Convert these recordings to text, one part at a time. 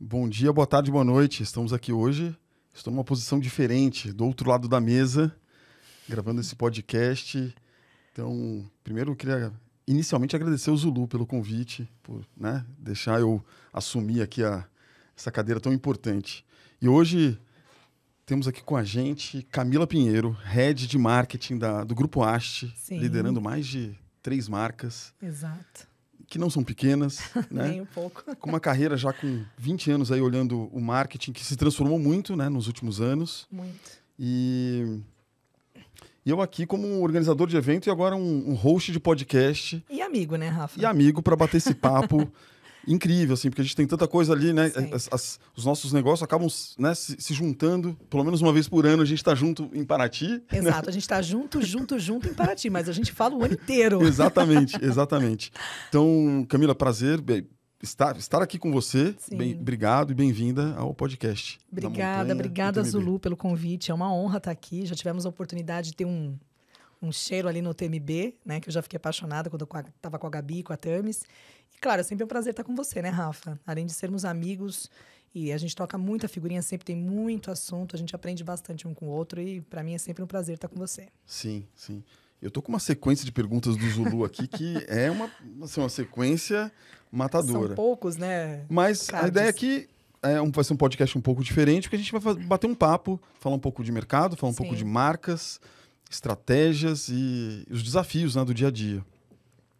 Bom dia, boa tarde, boa noite. Estamos aqui hoje. Estou numa posição diferente, do outro lado da mesa, gravando esse podcast. Então, primeiro eu queria inicialmente agradecer o Zulu pelo convite, por né, deixar eu assumir aqui a, essa cadeira tão importante. E hoje temos aqui com a gente Camila Pinheiro, head de marketing da, do Grupo Haste, liderando mais de três marcas. Exato. Que não são pequenas, né? Nem um pouco. Com uma carreira já com 20 anos aí olhando o marketing, que se transformou muito né, nos últimos anos. Muito. E e eu aqui como organizador de evento e agora um, um host de podcast. E amigo, né, Rafa? E amigo para bater esse papo incrível, assim, porque a gente tem tanta coisa ali, né? As, as, os nossos negócios acabam né, se, se, juntando, pelo menos uma vez por ano a gente está junto em Paraty. Né? Exato, né? a gente está junto, junto, junto em Paraty, mas a gente fala o ano inteiro. exatamente, exatamente. Então, Camila, prazer estar, estar aqui com você. Bem, obrigado e bem-vinda ao podcast. Obrigada, obrigada, Zulu, pelo convite. É uma honra estar aqui. Já tivemos a oportunidade de ter um, um cheiro ali no TMB, né? Que eu já fiquei apaixonada quando eu estava com a Gabi, com a Tamis. E claro, é sempre um prazer estar com você, né, Rafa? Além de sermos amigos e a gente toca muita figurinha, sempre tem muito assunto, a gente aprende bastante um com o outro e para mim é sempre um prazer estar com você. Sim, sim. Eu tô com uma sequência de perguntas do Zulu aqui que é uma, assim, uma sequência matadora. São poucos, né? Mas Cardes. a ideia é que é um, vai ser um podcast um pouco diferente, porque a gente vai bater um papo, falar um pouco de mercado, falar um Sim. pouco de marcas, estratégias e os desafios né, do dia a dia.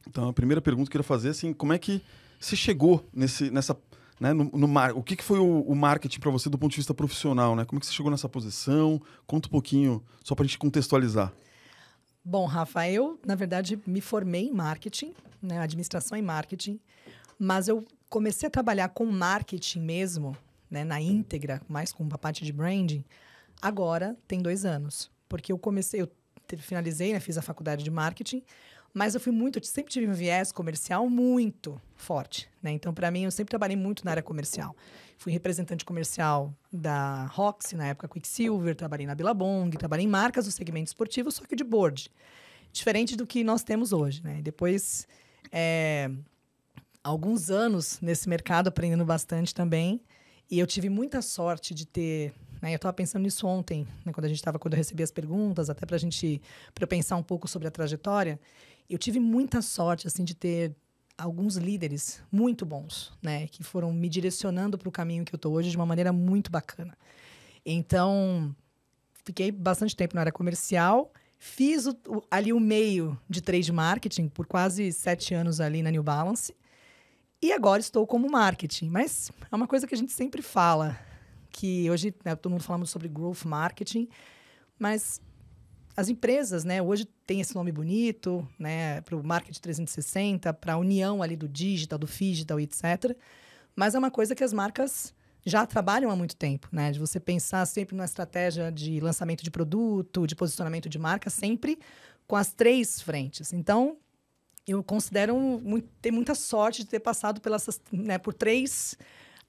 Então, a primeira pergunta que eu queria fazer é assim, como é que você chegou nesse, nessa, né, no, no mar, o que, que foi o, o marketing para você do ponto de vista profissional, né? Como é que você chegou nessa posição? Conta um pouquinho, só para a gente contextualizar. Bom, Rafa, eu, na verdade, me formei em marketing, né, administração e marketing, mas eu comecei a trabalhar com marketing mesmo, né, na íntegra, mais com a parte de branding, agora tem dois anos. Porque eu comecei, eu finalizei, né, fiz a faculdade de marketing, mas eu fui muito, sempre tive um viés comercial muito forte, né? Então, para mim, eu sempre trabalhei muito na área comercial. Fui representante comercial da Roxy, na época Quicksilver, trabalhei na Billabong, trabalhei em marcas do segmento esportivo, só que de board. Diferente do que nós temos hoje, né? Depois, é, alguns anos nesse mercado, aprendendo bastante também. E eu tive muita sorte de ter né, eu estava pensando nisso ontem, né, quando a gente estava, quando eu recebi as perguntas, até para a gente, para eu pensar um pouco sobre a trajetória. Eu tive muita sorte assim de ter alguns líderes muito bons, né, que foram me direcionando para o caminho que eu estou hoje de uma maneira muito bacana. Então, fiquei bastante tempo na área comercial, fiz o, o, ali o meio de trade marketing por quase sete anos ali na New Balance e agora estou como marketing. Mas é uma coisa que a gente sempre fala, que hoje né, todo mundo falando sobre growth marketing, mas as empresas, né, hoje tem esse nome bonito, né, para o marketing 360, para a união ali do digital, do digital, etc. Mas é uma coisa que as marcas já trabalham há muito tempo, né, de você pensar sempre numa estratégia de lançamento de produto, de posicionamento de marca, sempre com as três frentes. Então, eu considero muito, ter muita sorte de ter passado pelas, né, por três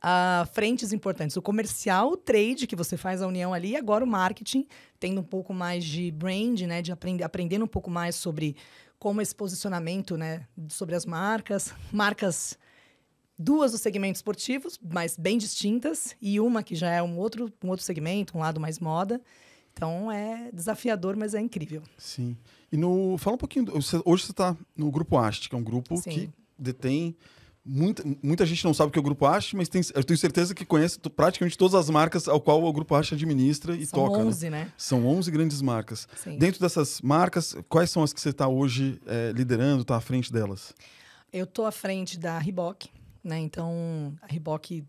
uh, frentes importantes. O comercial, o trade, que você faz a união ali, e agora o marketing, tendo um pouco mais de brand, né? De aprendendo um pouco mais sobre como esse posicionamento, né? Sobre as marcas, marcas duas dos segmentos esportivos mas bem distintas, e uma que já é um outro, um outro segmento, um lado mais moda. Então é desafiador, mas é incrível. Sim. E no. Fala um pouquinho. Hoje você está no grupo Ast, que é um grupo Sim. que detém Muita, muita gente não sabe o que é o Grupo Haste, mas tem, eu tenho certeza que conhece praticamente todas as marcas ao qual o Grupo Haste administra e são toca. São 11, né? né? São 11 grandes marcas. Sim. Dentro dessas marcas, quais são as que você está hoje é, liderando, está à frente delas? Eu estou à frente da Reebok, né? Então, a Reebok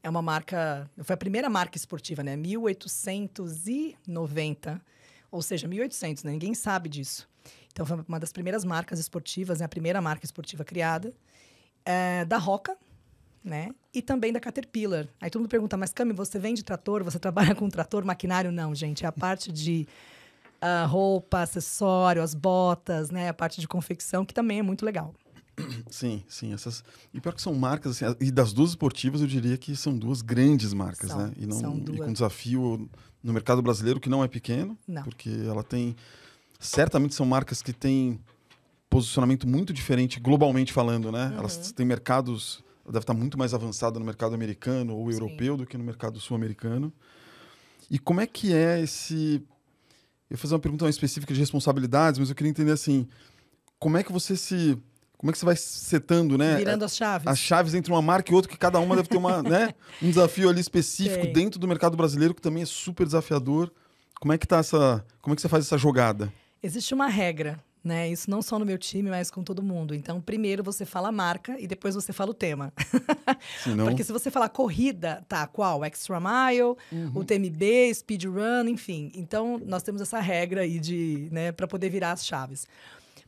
é uma marca... Foi a primeira marca esportiva, né? 1890, ou seja, 1800, né? Ninguém sabe disso. Então, foi uma das primeiras marcas esportivas, né? a primeira marca esportiva criada é, da Roca, né? E também da Caterpillar. Aí todo mundo pergunta, mas Cami, você vende trator? Você trabalha com trator, maquinário? Não, gente. É a parte de uh, roupa, acessório, as botas, né? A parte de confecção, que também é muito legal. Sim, sim. Essas... E pior que são marcas, assim, e das duas esportivas, eu diria que são duas grandes marcas, são, né? E, não, e com desafio no mercado brasileiro, que não é pequeno, não. porque ela tem. Certamente são marcas que têm posicionamento muito diferente globalmente falando, né? Uhum. Elas têm mercados, deve estar muito mais avançada no mercado americano ou Sim. europeu do que no mercado sul-americano. E como é que é esse eu vou fazer uma pergunta mais específica de responsabilidades, mas eu queria entender assim, como é que você se como é que você vai setando, né? Virando é, as chaves. As chaves entre uma marca e outra, que cada uma deve ter uma, né, um desafio ali específico Sim. dentro do mercado brasileiro, que também é super desafiador. Como é que tá essa. Como é que você faz essa jogada? Existe uma regra né? Isso não só no meu time, mas com todo mundo. Então, primeiro você fala a marca e depois você fala o tema. Senão... Porque se você falar corrida, tá, qual? Extra Mile, uhum. o TMB, Speedrun, enfim. Então, nós temos essa regra aí de, né, para poder virar as chaves.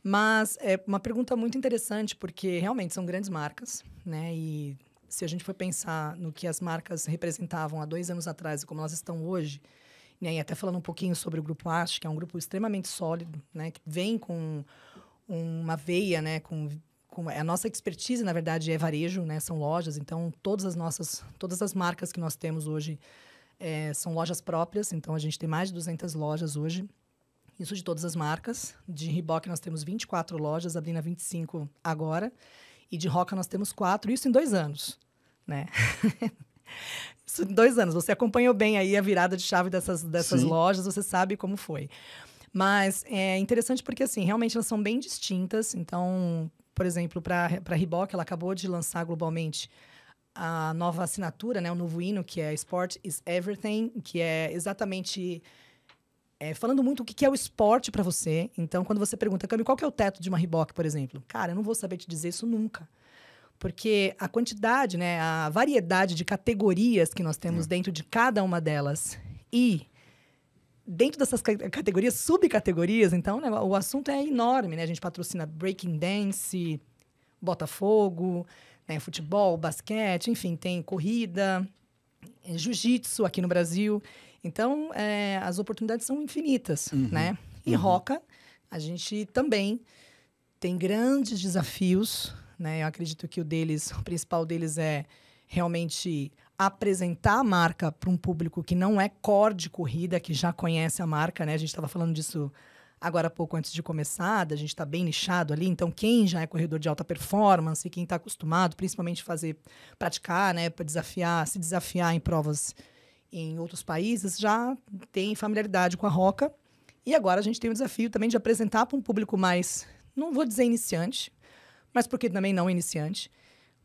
Mas é uma pergunta muito interessante, porque realmente são grandes marcas, né? E se a gente for pensar no que as marcas representavam há dois anos atrás e como elas estão hoje, e até falando um pouquinho sobre o grupo Ash, que é um grupo extremamente sólido, né? Que vem com uma veia, né? Com, com a nossa expertise, na verdade, é varejo, né? São lojas. Então, todas as nossas, todas as marcas que nós temos hoje é, são lojas próprias. Então, a gente tem mais de 200 lojas hoje. Isso de todas as marcas. De Reebok nós temos 24 lojas, abrindo a 25 agora. E de Roca nós temos quatro. Isso em dois anos, né? Isso, dois anos. Você acompanhou bem aí a virada de chave dessas, dessas lojas, você sabe como foi. Mas é interessante porque, assim, realmente elas são bem distintas. Então, por exemplo, para a Reebok, ela acabou de lançar globalmente a nova assinatura, né? O novo hino, que é Sport is Everything, que é exatamente... É, falando muito o que é o esporte para você. Então, quando você pergunta, Cami, qual que é o teto de uma Reebok, por exemplo? Cara, eu não vou saber te dizer isso nunca porque a quantidade, né, a variedade de categorias que nós temos hum. dentro de cada uma delas e dentro dessas categorias, subcategorias, então né, o assunto é enorme, né? A gente patrocina breaking dance, Botafogo, né, futebol, basquete, enfim, tem corrida, é, jiu-jitsu aqui no Brasil. Então, é, as oportunidades são infinitas, uhum. né? E uhum. Roca, a gente também tem grandes desafios né? Eu acredito que o deles, o principal deles é realmente apresentar a marca para um público que não é core de corrida, que já conhece a marca, né? A gente estava falando disso agora há pouco antes de começar, a gente está bem nichado ali, então quem já é corredor de alta performance, quem está acostumado, principalmente fazer, praticar, né, para desafiar, se desafiar em provas em outros países, já tem familiaridade com a Roca. E agora a gente tem o desafio também de apresentar para um público mais, não vou dizer iniciante, mas porque também não iniciante.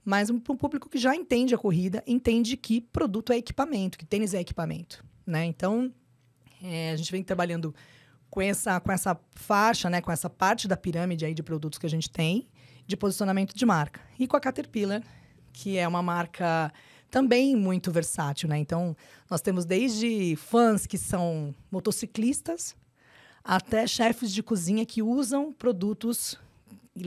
Mas para um público que já entende a corrida, entende que produto é equipamento, que tênis é equipamento. Né? Então, é, a gente vem trabalhando com essa, com essa faixa, né, com essa parte da pirâmide aí de produtos que a gente tem, de posicionamento de marca. E com a Caterpillar, que é uma marca também muito versátil, né? Então, nós temos desde fãs que são motociclistas até chefes de cozinha que usam produtos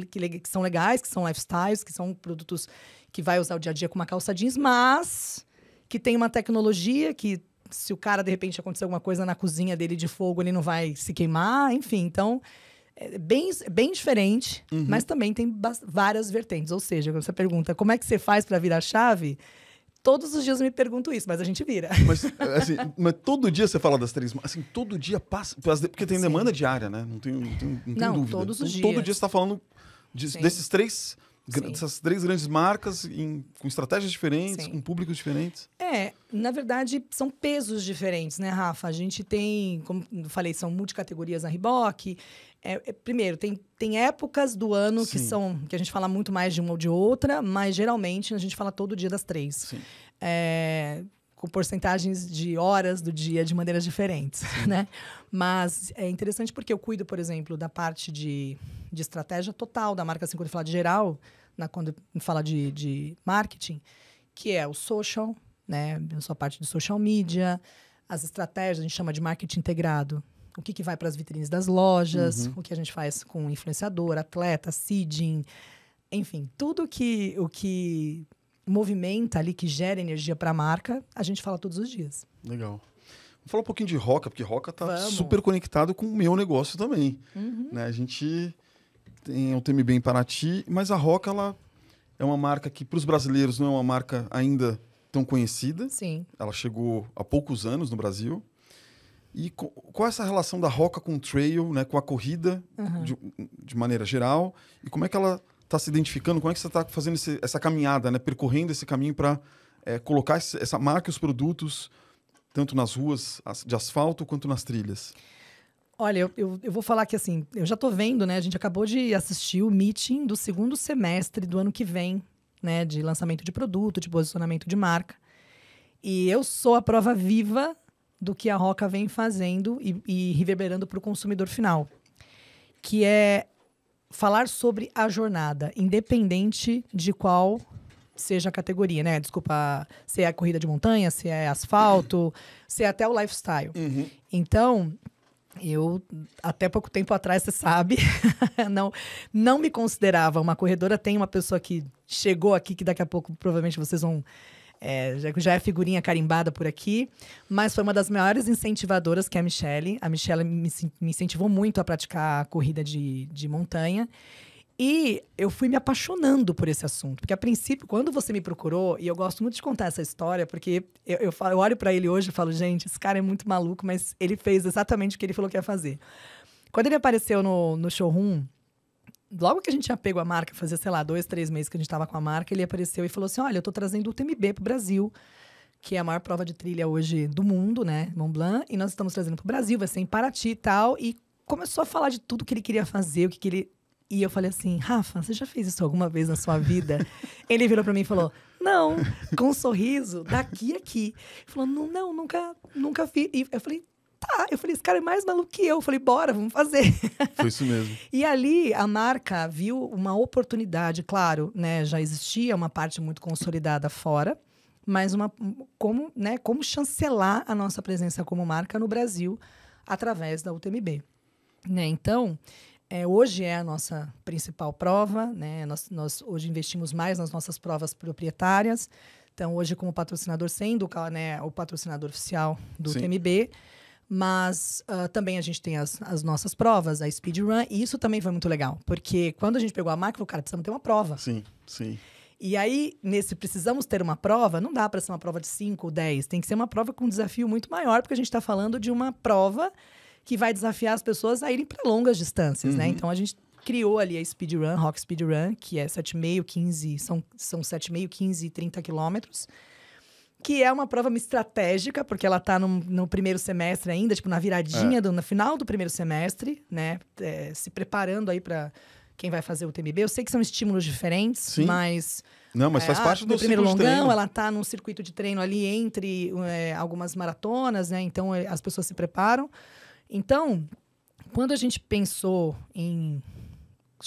que, que são legais, que são lifestyles, que são produtos que vai usar o dia a dia com uma calça jeans, mas que tem uma tecnologia que se o cara de repente acontecer alguma coisa na cozinha dele de fogo, ele não vai se queimar, enfim. Então, é bem, é bem diferente, uhum. mas também tem várias vertentes. Ou seja, você pergunta como é que você faz para virar chave? Todos os dias me pergunto isso, mas a gente vira. Mas, assim, mas todo dia você fala das três Assim, todo dia passa. Porque tem demanda Sim. diária, né? Não tem, não tem, não tem não, dúvida. Todos os então, dias. Todo dia você está falando de, desses três dessas três grandes marcas em, com estratégias diferentes, Sim. com públicos diferentes? É, na verdade, são pesos diferentes, né, Rafa? A gente tem, como eu falei, são multicategorias na Riboque. É, é, primeiro, tem, tem épocas do ano Sim. que são que a gente fala muito mais de uma ou de outra, mas geralmente a gente fala todo dia das três. Sim. É, com porcentagens de horas do dia de maneiras diferentes, né? Mas é interessante porque eu cuido, por exemplo, da parte de, de estratégia total da marca, assim, quando eu de geral, na, quando fala de, de marketing, que é o social, né? Eu sou a parte de social media, as estratégias, a gente chama de marketing integrado. O que, que vai para as vitrines das lojas, uhum. o que a gente faz com influenciador, atleta, seeding, enfim, tudo que, o que movimenta ali, que gera energia para a marca, a gente fala todos os dias. Legal. Vamos falar um pouquinho de Roca, porque Roca está super conectado com o meu negócio também. Uhum. Né? A gente tem o é TMB em Paraty, mas a Roca ela é uma marca que, para os brasileiros, não é uma marca ainda tão conhecida. Sim. Ela chegou há poucos anos no Brasil. E qual é essa relação da Roca com o trail, né, com a corrida, uhum. de, de, maneira geral? E como é que ela está se identificando, como é que você está fazendo esse, essa caminhada, né? percorrendo esse caminho para é, eh, colocar esse, essa marca e os produtos, tanto nas ruas de asfalto quanto nas trilhas? Olha, eu, eu, eu, vou falar que assim, eu já estou vendo, né? A gente acabou de assistir o meeting do segundo semestre do ano que vem, né? De lançamento de produto, de posicionamento de marca. E eu sou a prova viva do que a Roca vem fazendo e, e reverberando para o consumidor final. Que é falar sobre a jornada, independente de qual seja a categoria, né? Desculpa, se é a corrida de montanha, se é asfalto, se é até o lifestyle. Uhum. Então, eu, até pouco tempo atrás, você sabe, não, não me considerava uma corredora. Tem uma pessoa que chegou aqui, que daqui a pouco provavelmente vocês vão é, já, já é figurinha carimbada por aqui, mas foi uma das maiores incentivadoras que é a Michelle. A Michelle me, me incentivou muito a praticar a corrida de, de montanha. E eu fui me apaixonando por esse assunto. Porque, a princípio, quando você me procurou, e eu gosto muito de contar essa história, porque eu, eu, falo, eu olho para ele hoje e falo, gente, esse cara é muito maluco, mas ele fez exatamente o que ele falou que ia fazer. Quando ele apareceu no, no showroom, logo que a gente tinha pego a marca, fazia, sei lá, dois, três meses que a gente estava com a marca, ele apareceu e falou assim: Olha, eu estou trazendo o TMB para o Brasil, que é a maior prova de trilha hoje do mundo, né? Mont Blanc, e nós estamos trazendo para o Brasil, vai ser em Paraty e tal. E começou a falar de tudo que ele queria fazer, o que, que ele. E eu falei assim: Rafa, você já fez isso alguma vez na sua vida? ele virou para mim e falou: Não, com um sorriso, daqui a aqui. Ele falou: Não, não nunca, nunca fiz. E eu falei: tá. Eu falei, esse cara é mais maluco que eu. Eu falei, bora, vamos fazer. Foi isso mesmo. e ali a marca viu uma oportunidade, claro, né? Já existia uma parte muito consolidada fora, mas uma como, né, como chancelar a nossa presença como marca no Brasil através da UTMB. Né? Então, é, hoje é a nossa principal prova, né? Nós, nós hoje investimos mais nas nossas provas proprietárias. Então, hoje, como patrocinador, sendo né, o patrocinador oficial do Sim. Mas uh, também a gente tem as, as nossas provas, a speedrun, e isso também foi muito legal. Porque quando a gente pegou a máquina, o cara precisamos ter uma prova. Sim, sim. E aí, nesse precisamos ter uma prova, não dá para ser uma prova de 5 ou 10. Tem que ser uma prova com um desafio muito maior, porque a gente está falando de uma prova que vai desafiar as pessoas a irem para longas distâncias, né? uhum. né? Então a gente criou ali a speedrun, Rock Speedrun, que é 7,5, 15, são, são 7,5, 15 e 30 quilômetros que é uma prova estratégica, porque ela está no, no, primeiro semestre ainda, tipo, na viradinha, é. do, no final do primeiro semestre, né? É, se preparando aí para quem vai fazer o TMB. Eu sei que são estímulos diferentes, Sim. mas. Não, mas é, faz parte a, ah, do, primeiro longão. Treino. Ela está num circuito de treino ali entre é, algumas maratonas, né? Então é, as pessoas se preparam. Então, quando a gente pensou em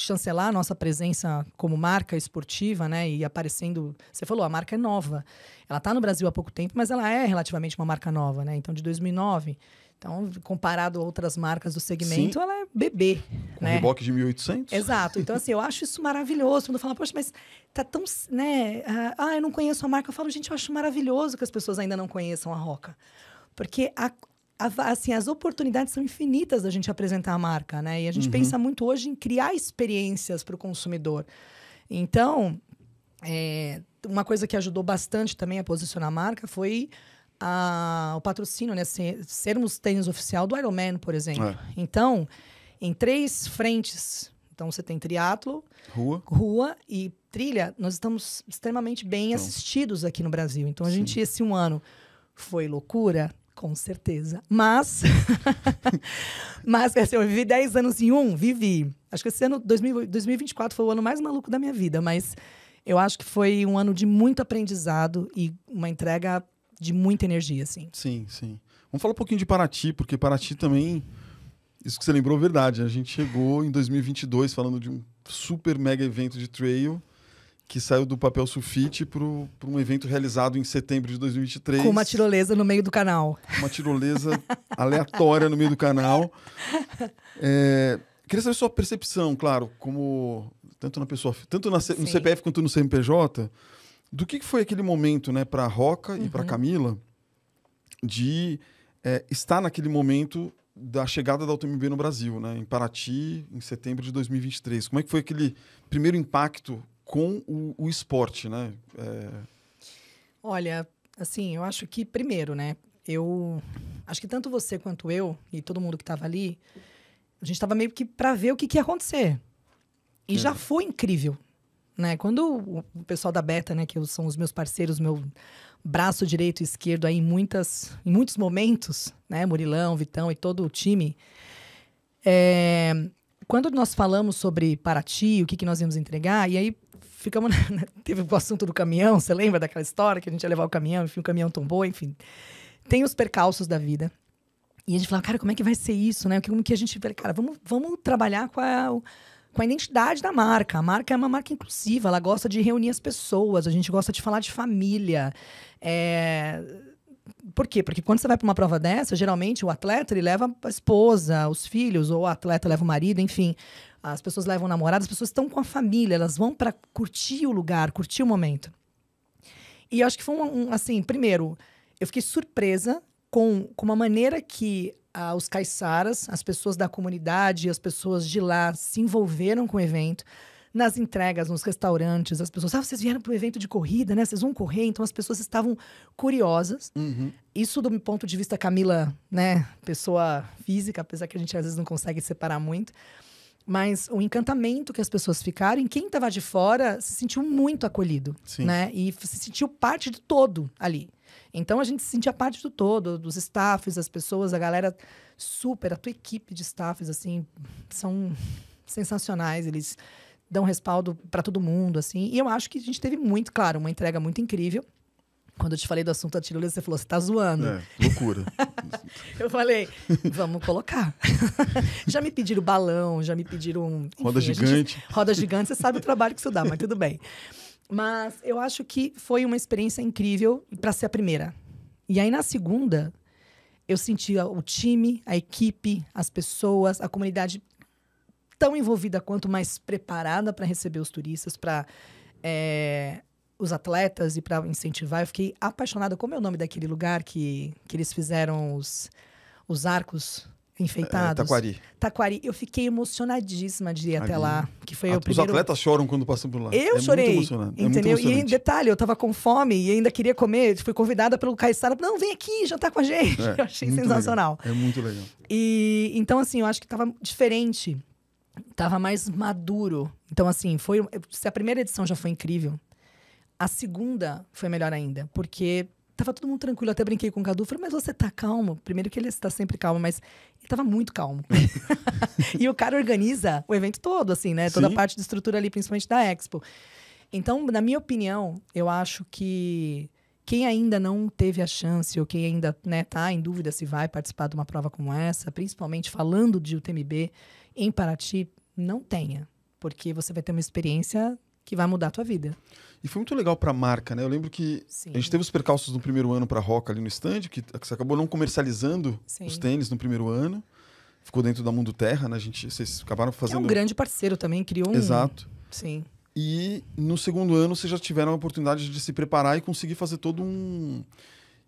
chancelar a nossa presença como marca esportiva, né? E aparecendo. Você falou, a marca é nova. Ela está no Brasil há pouco tempo, mas ela é relativamente uma marca nova, né? Então, de 2009. Então, comparado a outras marcas do segmento, Sim. ela é bebê. Com né? reboque de 1.800. Exato. Então, assim, eu acho isso maravilhoso. Quando falo, poxa, mas tá tão, né? Ah, ah, eu não conheço a marca. Eu falo, gente, eu acho maravilhoso que as pessoas ainda não conheçam a Roca. Porque a, assim, as oportunidades são infinitas da gente apresentar a marca, né? E a gente uhum. pensa muito hoje em criar experiências para o consumidor. Então, é, uma coisa que ajudou bastante também a posicionar a marca foi a, o patrocínio, né? Se, sermos tênis oficial do Ironman, por exemplo. É. Então, em três frentes. Então, você tem triatlo, rua, rua e trilha. Nós estamos extremamente bem então. assistidos aqui no Brasil. Então, a Sim. gente, esse um ano, foi loucura com certeza. Mas, mas assim, eu vivi 10 anos em um, vivi. Acho que esse ano, 2024, foi o ano mais maluco da minha vida, mas eu acho que foi um ano de muito aprendizado e uma entrega de muita energia, assim. Sim, sim. Vamos falar um pouquinho de Paraty, porque Paraty também, isso que você lembrou é verdade. Né? A gente chegou em 2022 falando de um super mega evento de trail que saiu do papel sulfite para um evento realizado em setembro de 2023. Com uma tirolesa no meio do canal. Uma tirolesa aleatória no meio do canal. É, queria saber sua percepção, claro, como tanto na pessoa, tanto na, no CPF quanto no CNPJ, do que foi aquele momento, né, para a Roca uhum. e para Camila de é, estar naquele momento da chegada da UTMB no Brasil, né, em Paraty, em setembro de 2023. Como é que foi aquele primeiro impacto com o, o esporte, né? É... Olha, assim, eu acho que primeiro, né? Eu acho que tanto você quanto eu e todo mundo que estava ali, a gente estava meio que para ver o que, que ia acontecer. E é. já foi incrível, né? Quando o pessoal da Beta, né, que são os meus parceiros, meu braço direito e esquerdo aí em muitas, em muitos momentos, né, Murilão, Vitão e todo o time. É, quando nós falamos sobre Paraty, o que, que nós íamos entregar, e aí ficamos. Na, né, teve o assunto do caminhão, você lembra daquela história que a gente ia levar o caminhão, enfim, o caminhão tombou, enfim. Tem os percalços da vida. E a gente falou cara, como é que vai ser isso, né? Como que a gente. Cara, vamos, vamos trabalhar com a, com a identidade da marca. A marca é uma marca inclusiva, ela gosta de reunir as pessoas, a gente gosta de falar de família. É por quê? Porque quando você vai para uma prova dessa, geralmente o atleta ele leva a esposa, os filhos, ou o atleta leva o marido, enfim. As pessoas levam o as pessoas estão com a família, elas vão para curtir o lugar, curtir o momento. E eu acho que foi um, um assim, primeiro, eu fiquei surpresa com, com uma maneira que ah, os caiçaras, as pessoas da comunidade, as pessoas de lá se envolveram com o evento nas entregas, nos restaurantes, as pessoas, ah, vocês vieram para um evento de corrida, né? Vocês vão correr, então as pessoas estavam curiosas. Uhum. Isso do ponto de vista Camila, né, pessoa física, apesar que a gente às vezes não consegue separar muito, mas o encantamento que as pessoas ficaram, e quem estava de fora se sentiu muito acolhido, Sim. né? E se sentiu parte do todo ali. Então a gente se sentia parte do todo, dos staffs, as pessoas, a galera super, a tua equipe de staffs assim são sensacionais, eles dão respaldo para todo mundo, assim. E eu acho que a gente teve muito, claro, uma entrega muito incrível. Quando eu te falei do assunto da tirolesa, você falou, você tá zoando. É, loucura. eu falei, vamos colocar. já me pediram balão, já me pediram... Enfim, roda gigante. Gente, roda gigante, você sabe o trabalho que isso dá, mas tudo bem. Mas eu acho que foi uma experiência incrível para ser a primeira. E aí, na segunda, eu sentia o time, a equipe, as pessoas, a comunidade tão envolvida quanto, mais preparada para receber os turistas, para é, eh, os atletas e para incentivar. Eu fiquei apaixonada. Como é o nome daquele lugar que, que eles fizeram os, os arcos enfeitados. É, taquari. Taquari. Eu fiquei emocionadíssima de ir Ali. até lá, que foi a, o primeiro... Os atletas choram quando passam por lá. Eu é chorei, é entendeu? É e em detalhe, eu tava com fome e ainda queria comer, fui convidada pelo Caissara, não, vem aqui jantar com a gente. É, eu achei sensacional. Legal. É muito legal. E então assim, eu acho que tava diferente tava mais maduro. Então, assim, foi. Se a primeira edição já foi incrível, a segunda foi melhor ainda, porque tava todo mundo tranquilo. Eu até brinquei com o Cadu, falei, mas você tá calmo? Primeiro que ele está sempre calmo, mas ele tava muito calmo. e o cara organiza o evento todo, assim, né? Toda a parte de estrutura ali, principalmente da Expo. Então, na minha opinião, eu acho que quem ainda não teve a chance ou quem ainda está né, tá em dúvida se vai participar de uma prova como essa, principalmente falando de UTMB em Paraty, não tenha, porque você vai ter uma experiência que vai mudar a tua vida. E foi muito legal para a marca, né? Eu lembro que Sim. a gente teve os percalços no primeiro ano para a Roca ali no stand, que, você acabou não comercializando Sim. os tênis no primeiro ano. Ficou dentro da Mundo Terra, né? A gente, vocês acabaram fazendo... É um grande parceiro também, criou um... Exato. Sim. E no segundo ano vocês já tiveram a oportunidade de se preparar e conseguir fazer todo um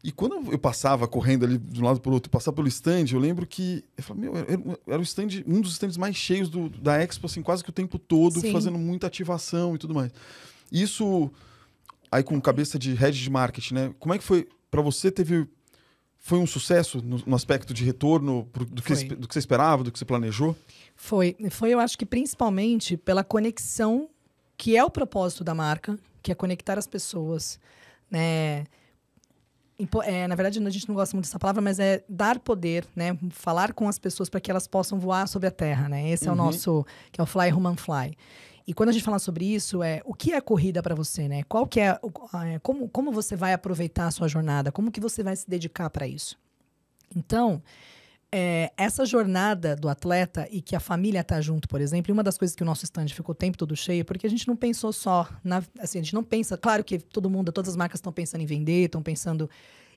e quando eu passava correndo ali de um lado para o outro, passava pelo stand, eu lembro que. Eu falei, meu, era, era o stand, um dos stands mais cheios do, da Expo, assim, quase que o tempo todo, Sim. fazendo muita ativação e tudo mais. Isso, aí com cabeça de head de marketing, né? Como é que foi? Para você, teve. Foi um sucesso no, no aspecto de retorno pro, do, que, do que você esperava, do que você planejou? Foi. Foi, eu acho que principalmente pela conexão, que é o propósito da marca, que é conectar as pessoas, né? é, na verdade, a gente não gosta muito dessa palavra, mas é dar poder, né? Falar com as pessoas para que elas possam voar sobre a Terra, né? Esse uhum. é o uhum. nosso, que é o Fly Human Fly. E quando a gente fala sobre isso, é o que é corrida para você, né? Qual que é, é, como, como você vai aproveitar a sua jornada? Como que você vai se dedicar para isso? Então, é, essa jornada do atleta e que a família está junto, por exemplo, e uma das coisas que o nosso stand ficou o tempo todo cheio, é porque a gente não pensou só na, assim, a gente não pensa, claro que todo mundo, todas as marcas estão pensando em vender, estão pensando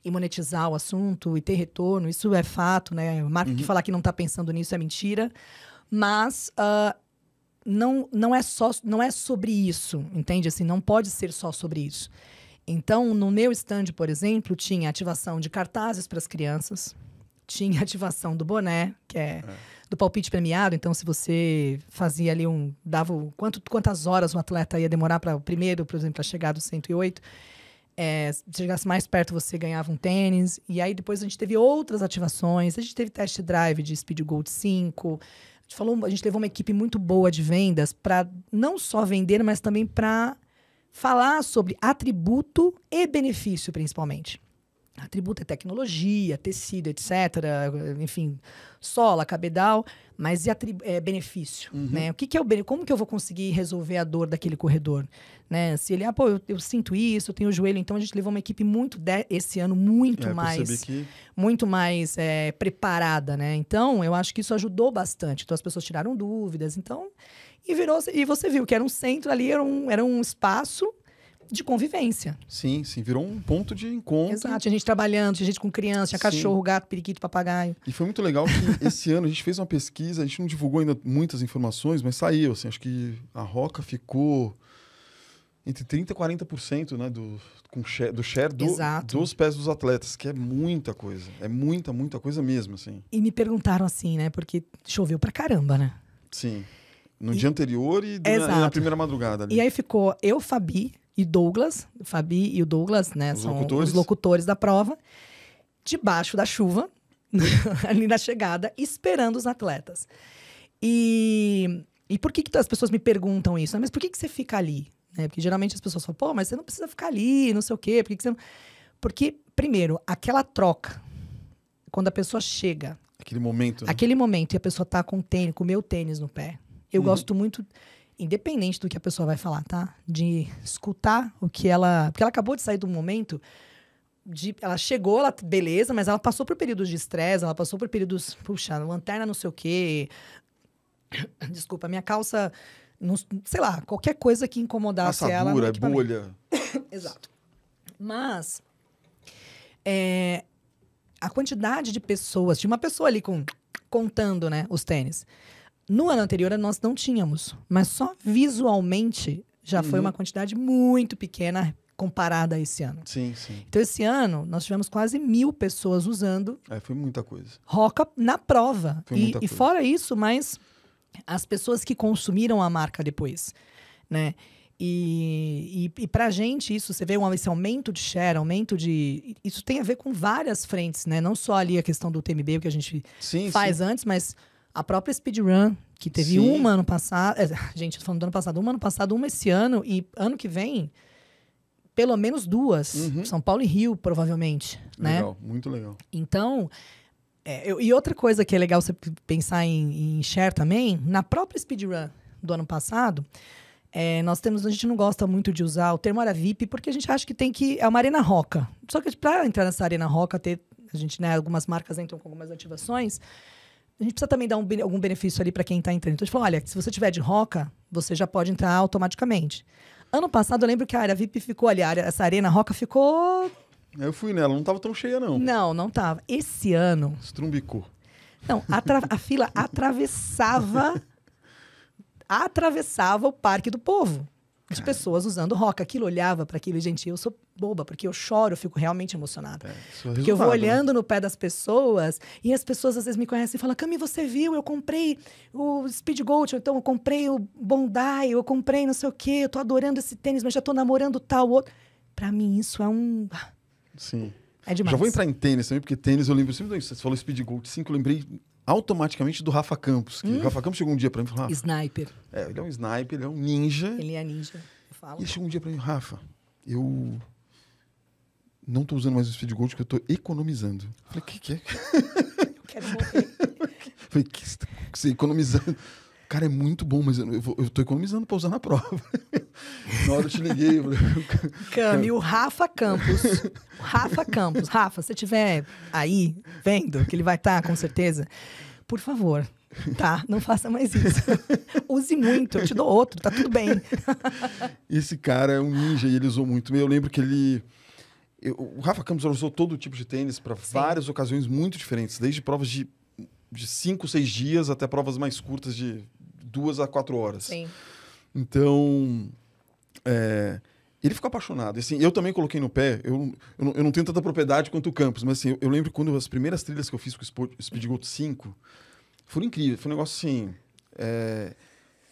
em monetizar o assunto e ter retorno, isso é fato, né? Marca uhum. que falar que não está pensando nisso é mentira, mas uh, não, não é só, não é sobre isso, entende? Assim, não pode ser só sobre isso. Então, no meu stand, por exemplo, tinha ativação de cartazes para as crianças, tinha ativação do boné, que é, é, do palpite premiado. Então, se você fazia ali um. dava quanto, quantas horas um atleta ia demorar para o primeiro, por exemplo, para chegar do 108. É, se chegasse mais perto, você ganhava um tênis. E aí depois a gente teve outras ativações. A gente teve test drive de Speed Gold 5. A gente, falou, a gente levou uma equipe muito boa de vendas para não só vender, mas também para falar sobre atributo e benefício, principalmente. Atributo é tecnologia, tecido, etc. Enfim, sola, cabedal, mas e é benefício, uhum. né? O que, que é o benefício? Como que eu vou conseguir resolver a dor daquele corredor, né? Se ele, ah, pô, eu, eu sinto isso, eu tenho o joelho, então a gente levou uma equipe muito de, esse ano muito é, mais, que... muito mais é, preparada, né? Então eu acho que isso ajudou bastante. Então as pessoas tiraram dúvidas, então e virou e você viu que era um centro ali, era um, era um espaço de convivência. Sim, sim. Virou um ponto de encontro. Exato. Tinha gente trabalhando, tinha gente com criança, tinha cachorro, gato, periquito, papagaio. E foi muito legal que esse ano a gente fez uma pesquisa, a gente não divulgou ainda muitas informações, mas saiu, assim. Acho que a Roca ficou entre 30% e 40% né, do, com share, do share do, dos pés dos atletas, que é muita coisa. É muita, muita coisa mesmo, assim. E me perguntaram assim, né? Porque choveu pra caramba, né? Sim. No dia anterior e na, na, primeira madrugada. Ali. E aí ficou eu, Fabi e Douglas. Fabi e o Douglas, né? Os são locutores. os locutores da prova. Debaixo da chuva, ali na chegada, esperando os atletas. E, e por que, que as pessoas me perguntam isso? Né? Mas por que, que você fica ali? Né? Porque geralmente as pessoas falam, pô, mas você não precisa ficar ali, não sei o quê. Por que, que você não... Porque, primeiro, aquela troca, quando a pessoa chega. Aquele momento. Né? Aquele momento e a pessoa tá com o tênis, com o meu tênis no pé. Eu uhum. gosto muito, independente do que a pessoa vai falar, tá? De escutar o que ela. Porque ela acabou de sair do momento. De, ela chegou, ela, beleza, mas ela passou por períodos de estresse, ela passou por períodos, puxa, lanterna não sei o quê. Desculpa, minha calça, não, sei lá, qualquer coisa que incomodasse Assadura, ela. É bolha. Exato. Mas é, a quantidade de pessoas, de uma pessoa ali com, contando, né, os tênis. No ano anterior, nós não tínhamos, mas só visualmente já uhum. foi uma quantidade muito pequena comparada a esse ano. Sim, sim. Então, esse ano, nós tivemos quase mil pessoas usando. É, foi muita coisa. Roca na prova. Foi e, muita coisa. e fora isso, mas as pessoas que consumiram a marca depois, né? E, e, e gente, isso, você vê um, esse aumento de share, aumento de. Isso tem a ver com várias frentes, né? Não só ali a questão do TMB, o que a gente sim, faz sim. antes, mas a própria speedrun, que teve Sim. uma ano passado. É, gente, eu tô falando do ano passado, uma ano passado, uma esse ano, e ano que vem, pelo menos duas. Uhum. São Paulo e Rio, provavelmente. Né? Legal, né? muito legal. Então. É, eu, e outra coisa que é legal você pensar em, em share também, na própria speedrun do ano passado, é, nós temos, a gente não gosta muito de usar o termo área VIP, porque a gente acha que tem que. É uma arena roca. Só que para entrar nessa arena roca, ter, a gente, né, algumas marcas entram com algumas ativações a gente precisa também dar um, algum benefício ali para quem está entrando. Então, olha, se você tiver de roca, você já pode entrar automaticamente. Ano passado, eu lembro que a área VIP ficou ali, área, essa arena roca ficou. Eu fui nela, não estava tão cheia, não. Não, não estava. Esse ano. Estrumbicou. Não, a, a fila atravessava atravessava o Parque do Povo de pessoas usando rock. Aquilo olhava para aquilo e, gente, eu sou boba, porque eu choro, eu fico realmente emocionada. É, porque eu vou né? olhando né? no pé das pessoas e as pessoas às vezes me conhecem e falam: Cami, você viu? Eu comprei o Speed Gold, ou então eu comprei o Bondi, eu comprei não sei o quê, eu tô adorando esse tênis, mas já tô namorando tal outro. Para mim, isso é um. Ah, Sim. É demais. Já vou entrar em tênis também, porque tênis eu lembro sempre. Você falou Speed Gold 5, eu lembrei automaticamente do Rafa Campos. Hum. O Rafa Campos chegou um dia para mim e falou: Sniper. É, ele é um sniper, ele é um ninja. Ele é ninja. Fala. E ele chegou um dia para mim: Rafa, eu não estou usando mais o Speed Gold porque eu estou economizando. Eu falei: o que, que é? Eu quero morrer. eu falei: que você tá economizando? cara, é muito bom, mas eu, vou, eu, tô economizando pra usar na prova. na hora eu te liguei. Eu falei, Cami, o Rafa Campos. Rafa Campos. Rafa, se tiver aí vendo, que ele vai estar, tá, com certeza, por favor, Tá, não faça mais isso. Use muito, eu te dou outro, tá tudo bem. Esse cara é um ninja e ele usou muito. Eu lembro que ele. Eu, o Rafa Campos usou todo tipo de tênis para várias ocasiões muito diferentes, desde provas de, de cinco, seis dias até provas mais curtas de duas a quatro horas. Sim. Então, é, ele ficou apaixonado. Assim, eu também coloquei no pé. Eu, eu, não, eu não tenho tanta propriedade quanto o Campos, mas assim, eu, eu, lembro quando as primeiras trilhas que eu fiz com o Speed Goat 5 foram incríveis. Foi um negócio assim. É,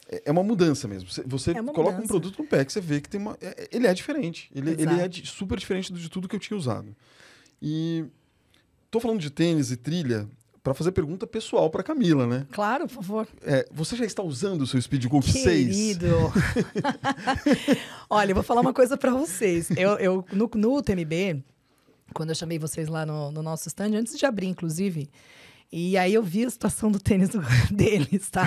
é, é uma mudança mesmo. Você, é coloca um produto no pé que você vê que tem uma. É, é, ele é diferente. Ele, ele é super diferente de tudo que eu tinha usado. E tô falando de tênis e trilha para fazer pergunta pessoal para Camila, né? Claro, por favor. É, você já está usando o seu Speed Golf Querido. 6? Querido! Olha, eu vou falar uma coisa para vocês. Eu, eu no, no UTMB, quando eu chamei vocês lá no, no nosso stand, antes de abrir, inclusive, e aí eu vi a situação do tênis deles, tá?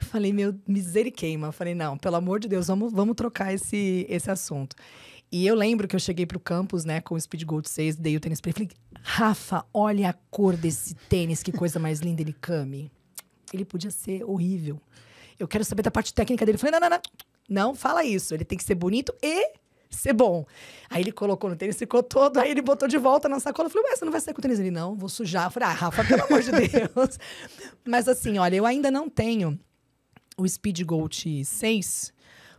falei, meu, miseriqueima. Falei, não, pelo amor de Deus, vamos, vamos trocar esse, esse assunto. E eu lembro que eu cheguei pro campus, né, com o Speed Gold 6, dei o tênis pra ele. Falei, Rafa, olha a cor desse tênis, que coisa mais linda ele came. Ele podia ser horrível. Eu quero saber da parte técnica dele. Eu falei, não, não, não. Não fala isso. Ele tem que ser bonito e ser bom. Aí ele colocou no tênis, ficou todo, aí ele botou de volta na sacola. Eu falei, ué, você não vai sair com o tênis? Ele, não, vou sujar. Eu falei, ah, Rafa, pelo amor de Deus. Mas assim, olha, eu ainda não tenho o Speed Gold 6,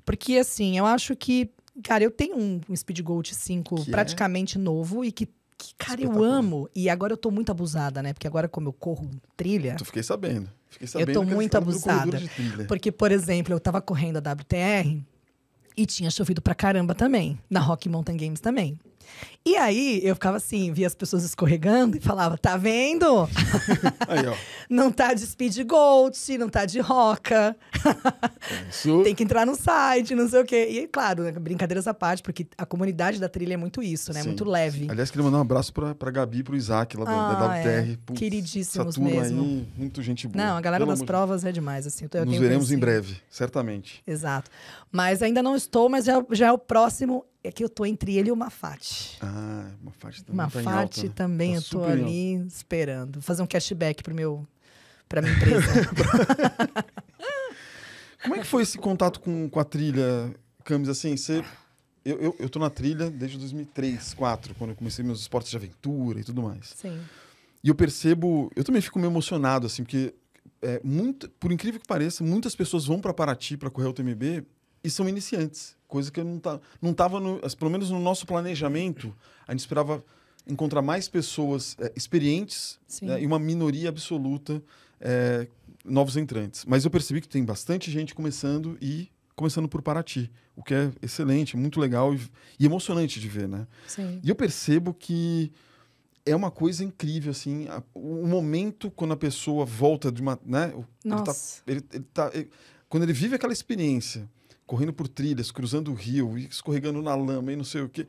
porque assim, eu acho que Cara, eu tenho um, um Speed Gold 5 que é? praticamente é? novo e que, que cara, eu amo. E agora eu tô muito abusada, né? Porque agora, como eu corro trilha. Tu fiquei sabendo. Fiquei sabendo. Eu tô muito abusada. Porque, por exemplo, eu tava correndo a WTR e tinha chovido pra caramba também. Na Rock Mountain Games também. E aí eu ficava assim, via as pessoas escorregando e falava: tá vendo? Aí, ó. não tá de speed gold, não tá de roca. Isso. Tem que entrar no site, não sei o quê. E claro, né, brincadeiras à parte, porque a comunidade da trilha é muito isso, né? Sim. Muito leve. Aliás, queria mandar um abraço pra, pra Gabi e pro Isaac lá ah, da, da WTR. É. Putz, Queridíssimos mesmo. Aí, muito gente boa. Não, a galera Pelo das provas de... é demais, assim. Eu Nos veremos em breve, certamente. Exato. Mas ainda não estou, mas já, já é o próximo é que eu tô entre ele e o Mafate. Ah, o Mafate também. Tá Mafate tá também tá eu tô ali esperando. Vou fazer um cashback pro meu, pra minha empresa. Como é que foi esse contato com, com a trilha, Camis? Assim, você. Eu, eu, eu tô na trilha desde 2003, 2004, quando eu comecei meus esportes de aventura e tudo mais. Sim. E eu percebo, eu também fico meio emocionado, assim, porque é, muito, por incrível que pareça, muitas pessoas vão para Paraty para correr o TMB e são iniciantes. Coisa que eu não, tá, não no, pelo menos no nosso planejamento, a gente esperava encontrar mais pessoas é, experientes né, e uma minoria absoluta é, novos entrantes. Mas eu percebi que tem bastante gente começando e começando por Paraty, o que é excelente, muito legal e, e emocionante de ver, né? Sim. E eu percebo que é uma coisa incrível, assim, a, o momento quando a pessoa volta de uma, né? Nossa. Ele tá, ele, ele tá ele, quando ele vive aquela experiência, correndo por trilhas, cruzando o rio, escorregando na lama e não sei o quê.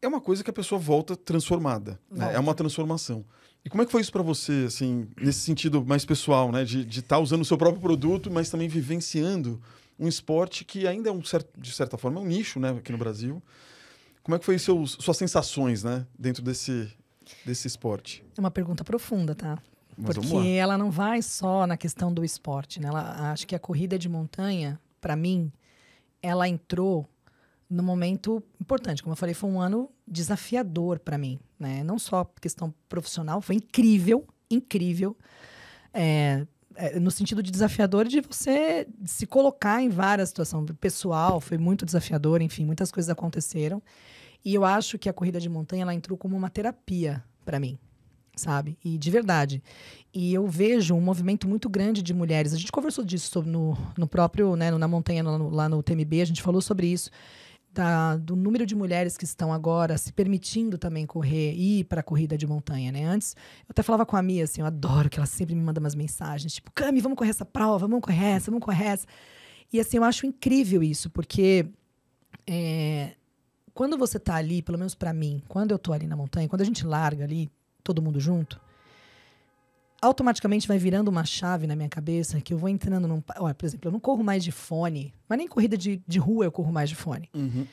É uma coisa que a pessoa volta transformada. Volta. Né? É uma transformação. E como é que foi isso para você, assim, nesse sentido mais pessoal, né? De estar tá usando o seu próprio produto, mas também vivenciando um esporte que ainda é um certo, de certa forma, é um nicho, né, aqui no Brasil. Como é que foi seus, suas sensações, né, dentro desse desse esporte? É uma pergunta profunda, tá? Mas Porque ela não vai só na questão do esporte, né? Ela acho que a corrida de montanha, para mim, ela entrou no momento importante. Como eu falei, foi um ano desafiador para mim, né? Não só questão profissional, foi incrível, incrível. É, é, no sentido de desafiador de você se colocar em várias situações. Pessoal, foi muito desafiador, enfim, muitas coisas aconteceram. E eu acho que a corrida de montanha ela entrou como uma terapia para mim sabe? E de verdade. E eu vejo um movimento muito grande de mulheres. A gente conversou disso no, no próprio, né, na montanha, no, lá no TMB, a gente falou sobre isso. Da, do número de mulheres que estão agora se permitindo também correr, ir para a corrida de montanha, né? Antes, eu até falava com a Mia, assim, eu adoro que ela sempre me manda umas mensagens, tipo, Cami, vamos correr essa prova, vamos correr essa, vamos correr essa. E assim, eu acho incrível isso, porque é, quando você está ali, pelo menos para mim, quando eu estou ali na montanha, quando a gente larga ali, todo mundo junto, automaticamente vai virando uma chave na minha cabeça que eu vou entrando num. Olha, por exemplo, eu não corro mais de fone, mas nem corrida de, de rua eu corro mais de fone. Uhum.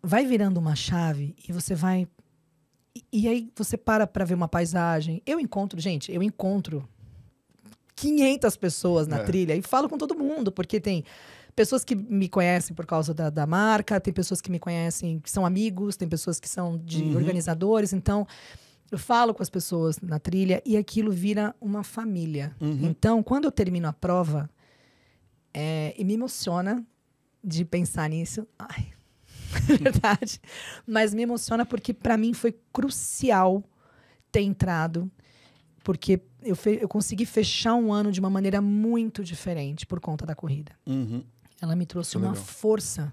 Vai virando uma chave e você vai. E, e aí você para para ver uma paisagem. Eu encontro, gente, eu encontro 500 pessoas na é. trilha e falo com todo mundo, porque tem pessoas que me conhecem por causa da, da, marca, tem pessoas que me conhecem que são amigos, tem pessoas que são de uhum. organizadores. Então, eu falo com as pessoas na trilha e aquilo vira uma família. Uhum. Então, quando eu termino a prova, é, e me emociona de pensar nisso. Ai, é verdade. Mas me emociona porque para mim foi crucial ter entrado, porque eu, eu consegui fechar um ano de uma maneira muito diferente por conta da corrida. Uhum. Ela me trouxe uma força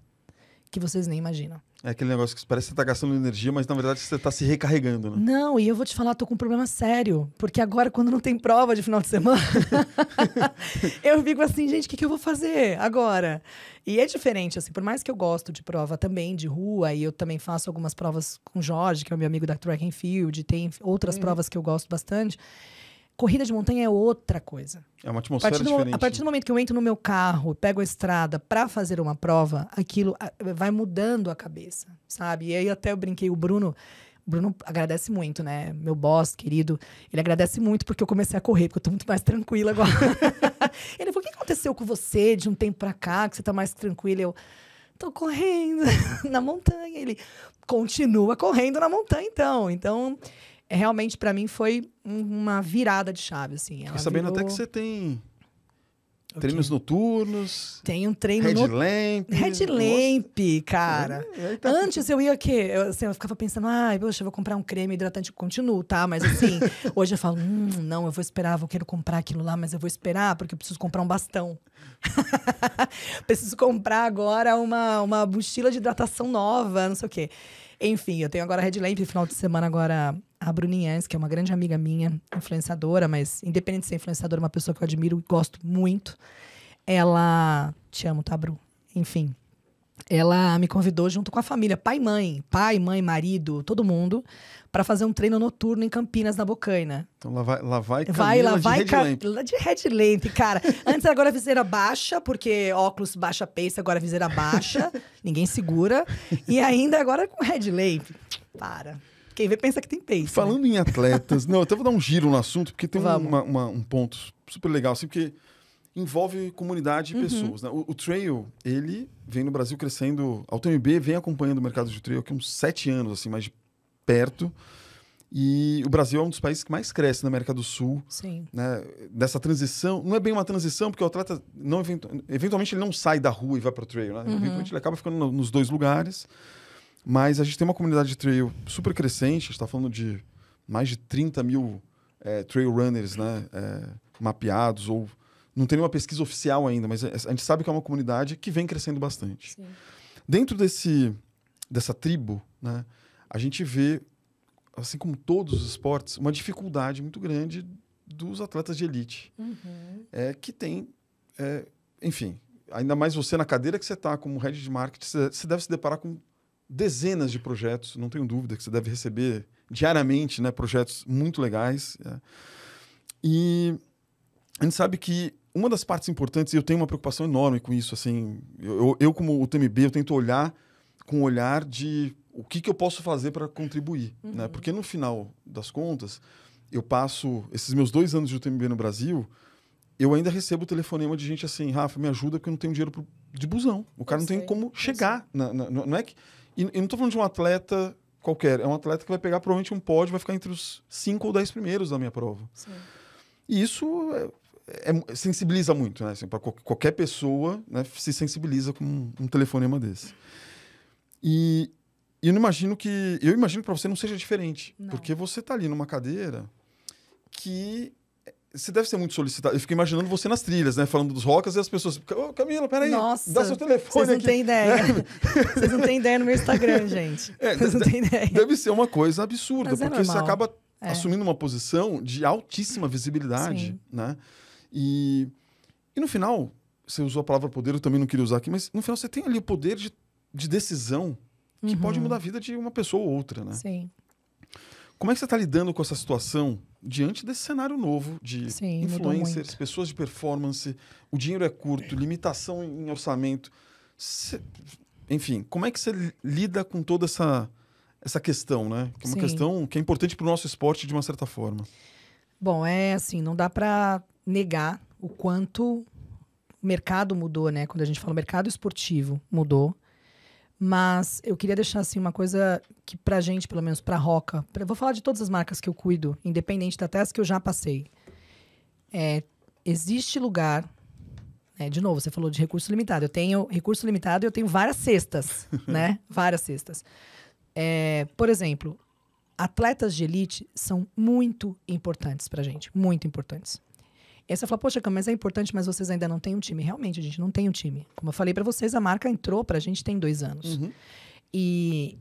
que vocês nem imaginam. É aquele negócio que parece que você tá gastando energia, mas na verdade você está se recarregando, né? Não, e eu vou te falar, tô com um problema sério. Porque agora, quando não tem prova de final de semana, eu fico assim, gente, o que, que eu vou fazer agora? E é diferente, assim, por mais que eu gosto de prova também, de rua, e eu também faço algumas provas com o Jorge, que é o meu amigo da Track and Field, tem outras hum. provas que eu gosto bastante. Corrida de montanha é outra coisa. É uma atmosfera a do, diferente. A partir do momento que eu entro no meu carro, pego a estrada para fazer uma prova, aquilo vai mudando a cabeça, sabe? E aí até eu brinquei, o Bruno, o Bruno agradece muito, né? Meu boss querido, ele agradece muito porque eu comecei a correr, porque eu tô muito mais tranquila agora. ele falou: "O que aconteceu com você de um tempo para cá, que você tá mais tranquila?" Eu tô correndo na montanha. Ele continua correndo na montanha então. Então, é, realmente para mim foi uma virada de chave, assim. Ela sabendo virou... até que você tem Treinos noturnos. Tem um treino noturno. Headlamp. Headlamp, cara. É, tá Antes eu ia o quê? Eu, assim, eu ficava pensando, ai, ah, poxa, eu vou comprar um creme hidratante. Continuo, tá? Mas assim, hoje eu falo, hum, não, eu vou esperar, vou quero comprar aquilo lá, mas eu vou esperar porque eu preciso comprar um bastão. preciso comprar agora uma, uma mochila de hidratação nova, não sei o quê. Enfim, eu tenho agora Headlamp, final de semana agora a Bruninhães, que é uma grande amiga minha, influenciadora, mas independente de ser influenciadora, uma pessoa que eu admiro e gosto muito. Ela. Te amo, tá, Bru? Enfim. Ela me convidou junto com a família, pai, mãe, pai, mãe, marido, todo mundo, para fazer um treino noturno em Campinas, na Bocaina. Então lá vai, lá vai, vai lá vai de Camila de headlamp, cara. Antes agora a viseira baixa, porque óculos baixa peça. agora a viseira baixa, ninguém segura. E ainda agora com headlamp. Para. Quem vê pensa que tem peito. Né? Falando né? em atletas, não, eu até vou dar um giro no assunto, porque tem uma, uma, um ponto super legal, assim, porque envolve comunidade e uhum. pessoas. Né? O, o, trail, ele vem no Brasil crescendo. A UTMB vem acompanhando o mercado de trail aqui uns sete anos, assim, mais de perto. E o Brasil é um dos países que mais cresce na América do Sul. Sim. Né? Dessa transição. Não é bem uma transição, porque o atleta, não eventualmente, ele não sai da rua e vai para o trail. Né? Uhum. Eventualmente, ele acaba ficando nos dois lugares. Uhum. Mas a gente tem uma comunidade de trail super crescente, a gente está falando de mais de 30 mil é, trail runners né, é, mapeados, ou não tem nenhuma pesquisa oficial ainda, mas é, a gente sabe que é uma comunidade que vem crescendo bastante. Sim. Dentro desse, dessa tribo, né, a gente vê, assim como todos os esportes, uma dificuldade muito grande dos atletas de elite, uhum. é, que tem, é, enfim, ainda mais você na cadeira que você está como head de marketing, você deve se deparar com dezenas de projetos, não tenho dúvida que você deve receber diariamente né, projetos muito legais. É. E a gente sabe que uma das partes importantes, e eu tenho uma preocupação enorme com isso, assim, eu, eu como o TMB, eu tento olhar com o olhar de o que, que eu posso fazer para contribuir, né? uhum. né? Porque no final das contas, eu passo esses meus dois anos de UTMB no Brasil, eu ainda recebo telefonema de gente assim, Rafa, me ajuda porque eu não tenho dinheiro pro, de busão. O cara eu não sei, tem como chegar. Na, na, não é que e, e não estou falando de um atleta qualquer, é um atleta que vai pegar provavelmente um pódio, vai ficar entre os cinco ou dez primeiros da minha prova. Sim. E isso é, é, sensibiliza muito, né? Assim, para qualquer pessoa né, se sensibiliza com um, um telefonema desse. E, e eu não imagino que. Eu imagino que para você não seja diferente. Não. Porque você está ali numa cadeira que você deve ser muito solicitado. Eu fico imaginando você nas trilhas, né? Falando dos rocas e as pessoas. Oh, Camila, peraí. Nossa. Dá seu telefone vocês não Têm ideia. Né? vocês não têm ideia no meu Instagram, gente. É, vocês não têm ideia. Deve ser uma coisa absurda, Mas é porque é você acaba é. assumindo uma posição de altíssima visibilidade, Sim. né? E, e no final, você usou a palavra poder, eu também não queria usar aqui, mas no final você tem ali o poder de, de decisão que uhum. pode mudar a vida de uma pessoa ou outra, né? Sim. Como é que você está lidando com essa situação diante desse cenário novo de Sim, influencers, pessoas de performance, o dinheiro é curto, limitação em orçamento? Cê, enfim, como é que você lida com toda essa, essa questão, né? Que é uma Sim. questão que é importante para o nosso esporte de uma certa forma. Bom, é assim, não dá para negar o quanto o mercado mudou, né? Quando a gente fala mercado esportivo mudou, mas eu queria deixar assim uma coisa que pra gente, pelo menos pra Roca, pra, vou falar de todas as marcas que eu cuido, independente até as que eu já passei. É, existe lugar, né, de novo, você falou de recurso limitado. Eu tenho recurso limitado e eu tenho várias cestas, né? Várias cestas. É, por exemplo, atletas de elite são muito importantes pra gente, muito importantes. E aí você fala, poxa, mas é importante, mas vocês ainda não têm um time. Realmente, a gente não tem um time. Como eu falei para vocês, a marca entrou para a gente tem dois anos. Uhum. E,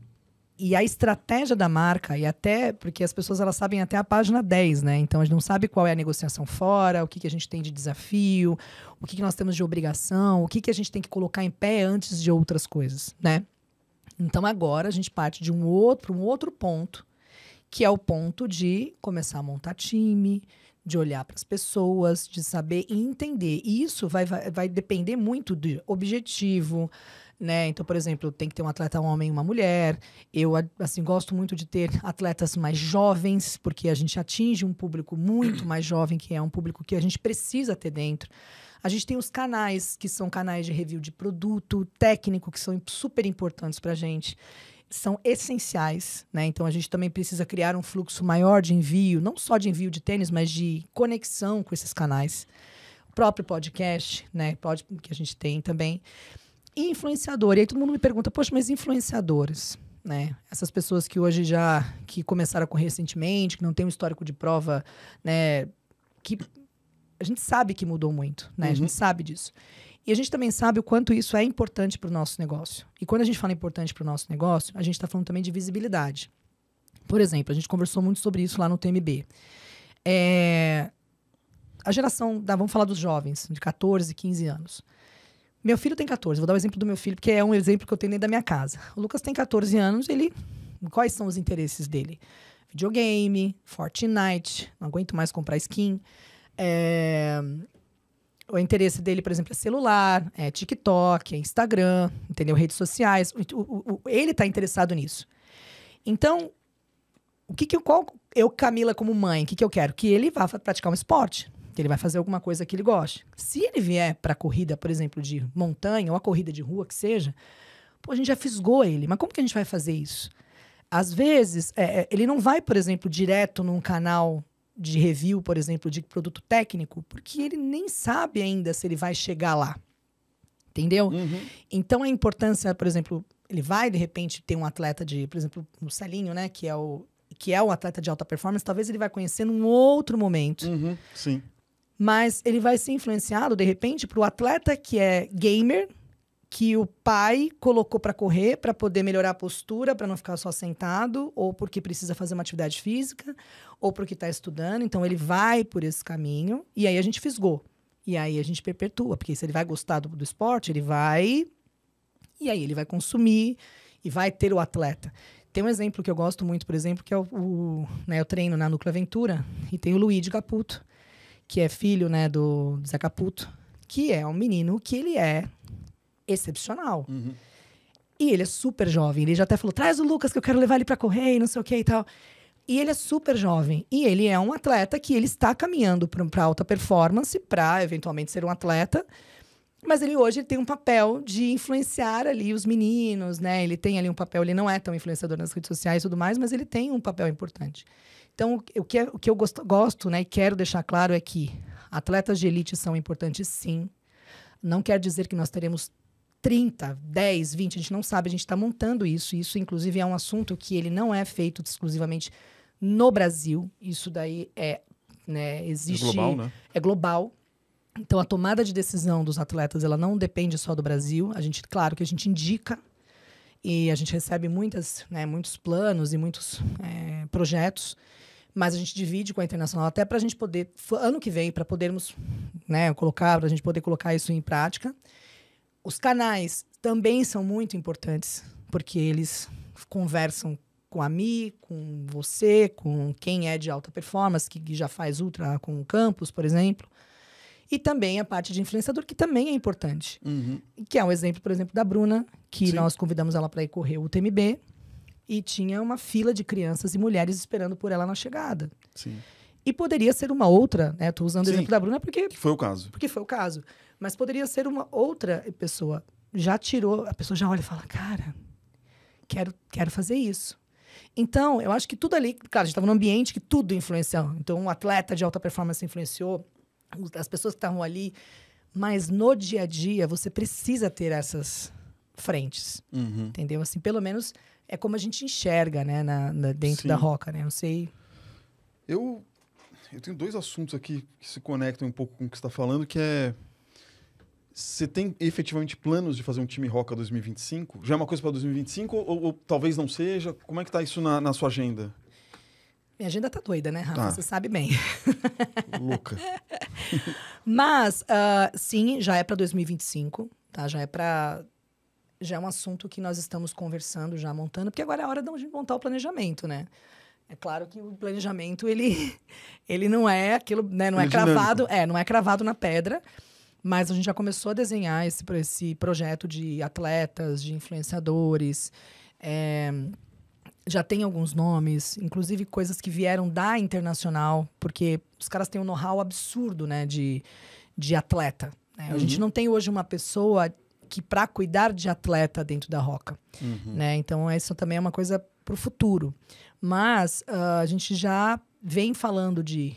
e a estratégia da marca, e até porque as pessoas elas sabem até a página 10, né? Então a gente não sabe qual é a negociação fora, o que, que a gente tem de desafio, o que, que nós temos de obrigação, o que, que a gente tem que colocar em pé antes de outras coisas, né? Então agora a gente parte de um outro, um outro ponto, que é o ponto de começar a montar time, de olhar para as pessoas, de saber e entender. E isso vai, vai, vai depender muito do objetivo, né? Então, por exemplo, tem que ter um atleta um homem e uma mulher. Eu, assim, gosto muito de ter atletas mais jovens, porque a gente atinge um público muito mais jovem, que é um público que a gente precisa ter dentro. A gente tem os canais, que são canais de review de produto, técnico, que são super importantes para a gente são essenciais, né? Então a gente também precisa criar um fluxo maior de envio, não só de envio de tênis, mas de conexão com esses canais. O próprio podcast, né? Pode, que a gente tem também. E influenciador. E aí todo mundo me pergunta, poxa, mas influenciadores, né? Essas pessoas que hoje já que começaram a correr recentemente, que não tem um histórico de prova, né? Que a gente sabe que mudou muito, né? Uhum. A gente uhum. sabe disso. E a gente também sabe o quanto isso é importante para o nosso negócio. E quando a gente fala importante para o nosso negócio, a gente está falando também de visibilidade. Por exemplo, a gente conversou muito sobre isso lá no TMB. É... A geração, da, vamos falar dos jovens, de 14, 15 anos. Meu filho tem 14, vou dar o um exemplo do meu filho, porque é um exemplo que eu tenho dentro da minha casa. O Lucas tem 14 anos, ele. Quais são os interesses dele? Videogame, Fortnite, não aguento mais comprar skin. É, o interesse dele, por exemplo, é celular, é TikTok, é Instagram, entendeu? Redes sociais. O, o, o, ele está interessado nisso. Então, o que, que eu, qual, eu, Camila, como mãe, o que, que eu quero? Que ele vá praticar um esporte, que ele vai fazer alguma coisa que ele goste. Se ele vier para corrida, por exemplo, de montanha ou a corrida de rua que seja, pô, a gente já fisgou ele. Mas como que a gente vai fazer isso? Às vezes, é, é ele não vai, por exemplo, direto num canal de review, por exemplo, de produto técnico, porque ele nem sabe ainda se ele vai chegar lá. Entendeu? Uhum. Então a importância, por exemplo, ele vai de repente ter um atleta de, por exemplo, o Salinho, né, que é o que é o atleta de alta performance, talvez ele vai conhecer num outro momento. Uhum. Sim. Mas ele vai ser influenciado de repente para o atleta que é gamer, que o pai colocou para correr para poder melhorar a postura, para não ficar só sentado, ou porque precisa fazer uma atividade física, ou porque está estudando. Então ele vai por esse caminho e aí a gente fisgou. E aí a gente perpetua, porque se ele vai gostar do, do esporte, ele vai e aí ele vai consumir e vai ter o atleta. Tem um exemplo que eu gosto muito, por exemplo, que é o, o né, eu treino na Núcleo Aventura e tem o Luigi Caputo, que é filho né, do Zé Caputo, que é um menino que ele é excepcional. Uhum. E ele é super jovem. Ele já até falou: traz o Lucas que eu quero levar ele para correr e não sei o que e tal. E ele é super jovem. E ele é um atleta que ele está caminhando para alta performance, para eventualmente ser um atleta. Mas ele hoje ele tem um papel de influenciar ali os meninos, né? Ele tem ali um papel, ele não é tão influenciador nas redes sociais e tudo mais, mas ele tem um papel importante. Então, o que, é, o que eu gosto, gosto né, e quero deixar claro é que atletas de elite são importantes, sim. Não quer dizer que nós teremos 30, 10, 20, a gente não sabe, a gente está montando isso. Isso, inclusive, é um assunto que ele não é feito exclusivamente no Brasil. Isso daí é, né, existe... É global, né? É global. Então, a tomada de decisão dos atletas, ela não depende só do Brasil. A gente, claro que a gente indica e a gente recebe muitas, né, muitos planos e muitos é, projetos, mas a gente divide com a internacional até para a gente poder, ano que vem, para podermos né, colocar, para a gente poder colocar isso em prática. Os canais também são muito importantes, porque eles conversam com a Mi, com você, com quem é de alta performance, que já faz ultra com o campus, por exemplo. E também a parte de influenciador, que também é importante. Uhum. Que é um exemplo, por exemplo, da Bruna, que Sim. nós convidamos ela para ir correr o TMB. E tinha uma fila de crianças e mulheres esperando por ela na chegada. Sim. E poderia ser uma outra, né? Estou usando Sim, o exemplo da Bruna porque. foi o caso. Porque foi o caso. Mas poderia ser uma outra pessoa. Já tirou, a pessoa já olha e fala: cara, quero, quero fazer isso. Então, eu acho que tudo ali, cara, a gente estava num ambiente que tudo influenciou. Então, um atleta de alta performance influenciou, as pessoas que estavam ali. Mas no dia a dia, você precisa ter essas frentes. Uhum. Entendeu? Assim, pelo menos é como a gente enxerga, né, na, na dentro Sim. da roca, né? Não sei. Eu eu tenho dois assuntos aqui que se conectam um pouco com o que está falando, que é você tem efetivamente planos de fazer um time Roca 2025? Já é uma coisa para 2025 ou, ou, talvez não seja? Como é que está isso na, na sua agenda? Minha agenda tá doida, né, Rafa? Tá. Você sabe bem. Louca. Mas, uh, sim, já é para 2025, tá? Já é para. Já é um assunto que nós estamos conversando, já montando, porque agora é a hora de montar o planejamento, né? É claro que o planejamento ele, ele não é aquilo, né? Não é, é cravado, é, não é cravado na pedra. Mas a gente já começou a desenhar esse, esse projeto de atletas, de influenciadores. É, já tem alguns nomes, inclusive coisas que vieram da internacional, porque os caras têm um know-how absurdo né, de, de atleta. Né? Uhum. A gente uhum. não tem hoje uma pessoa que para cuidar de atleta dentro da Roca. Uhum. Né? Então, isso também é uma coisa para o futuro. Mas uh, a gente já vem falando de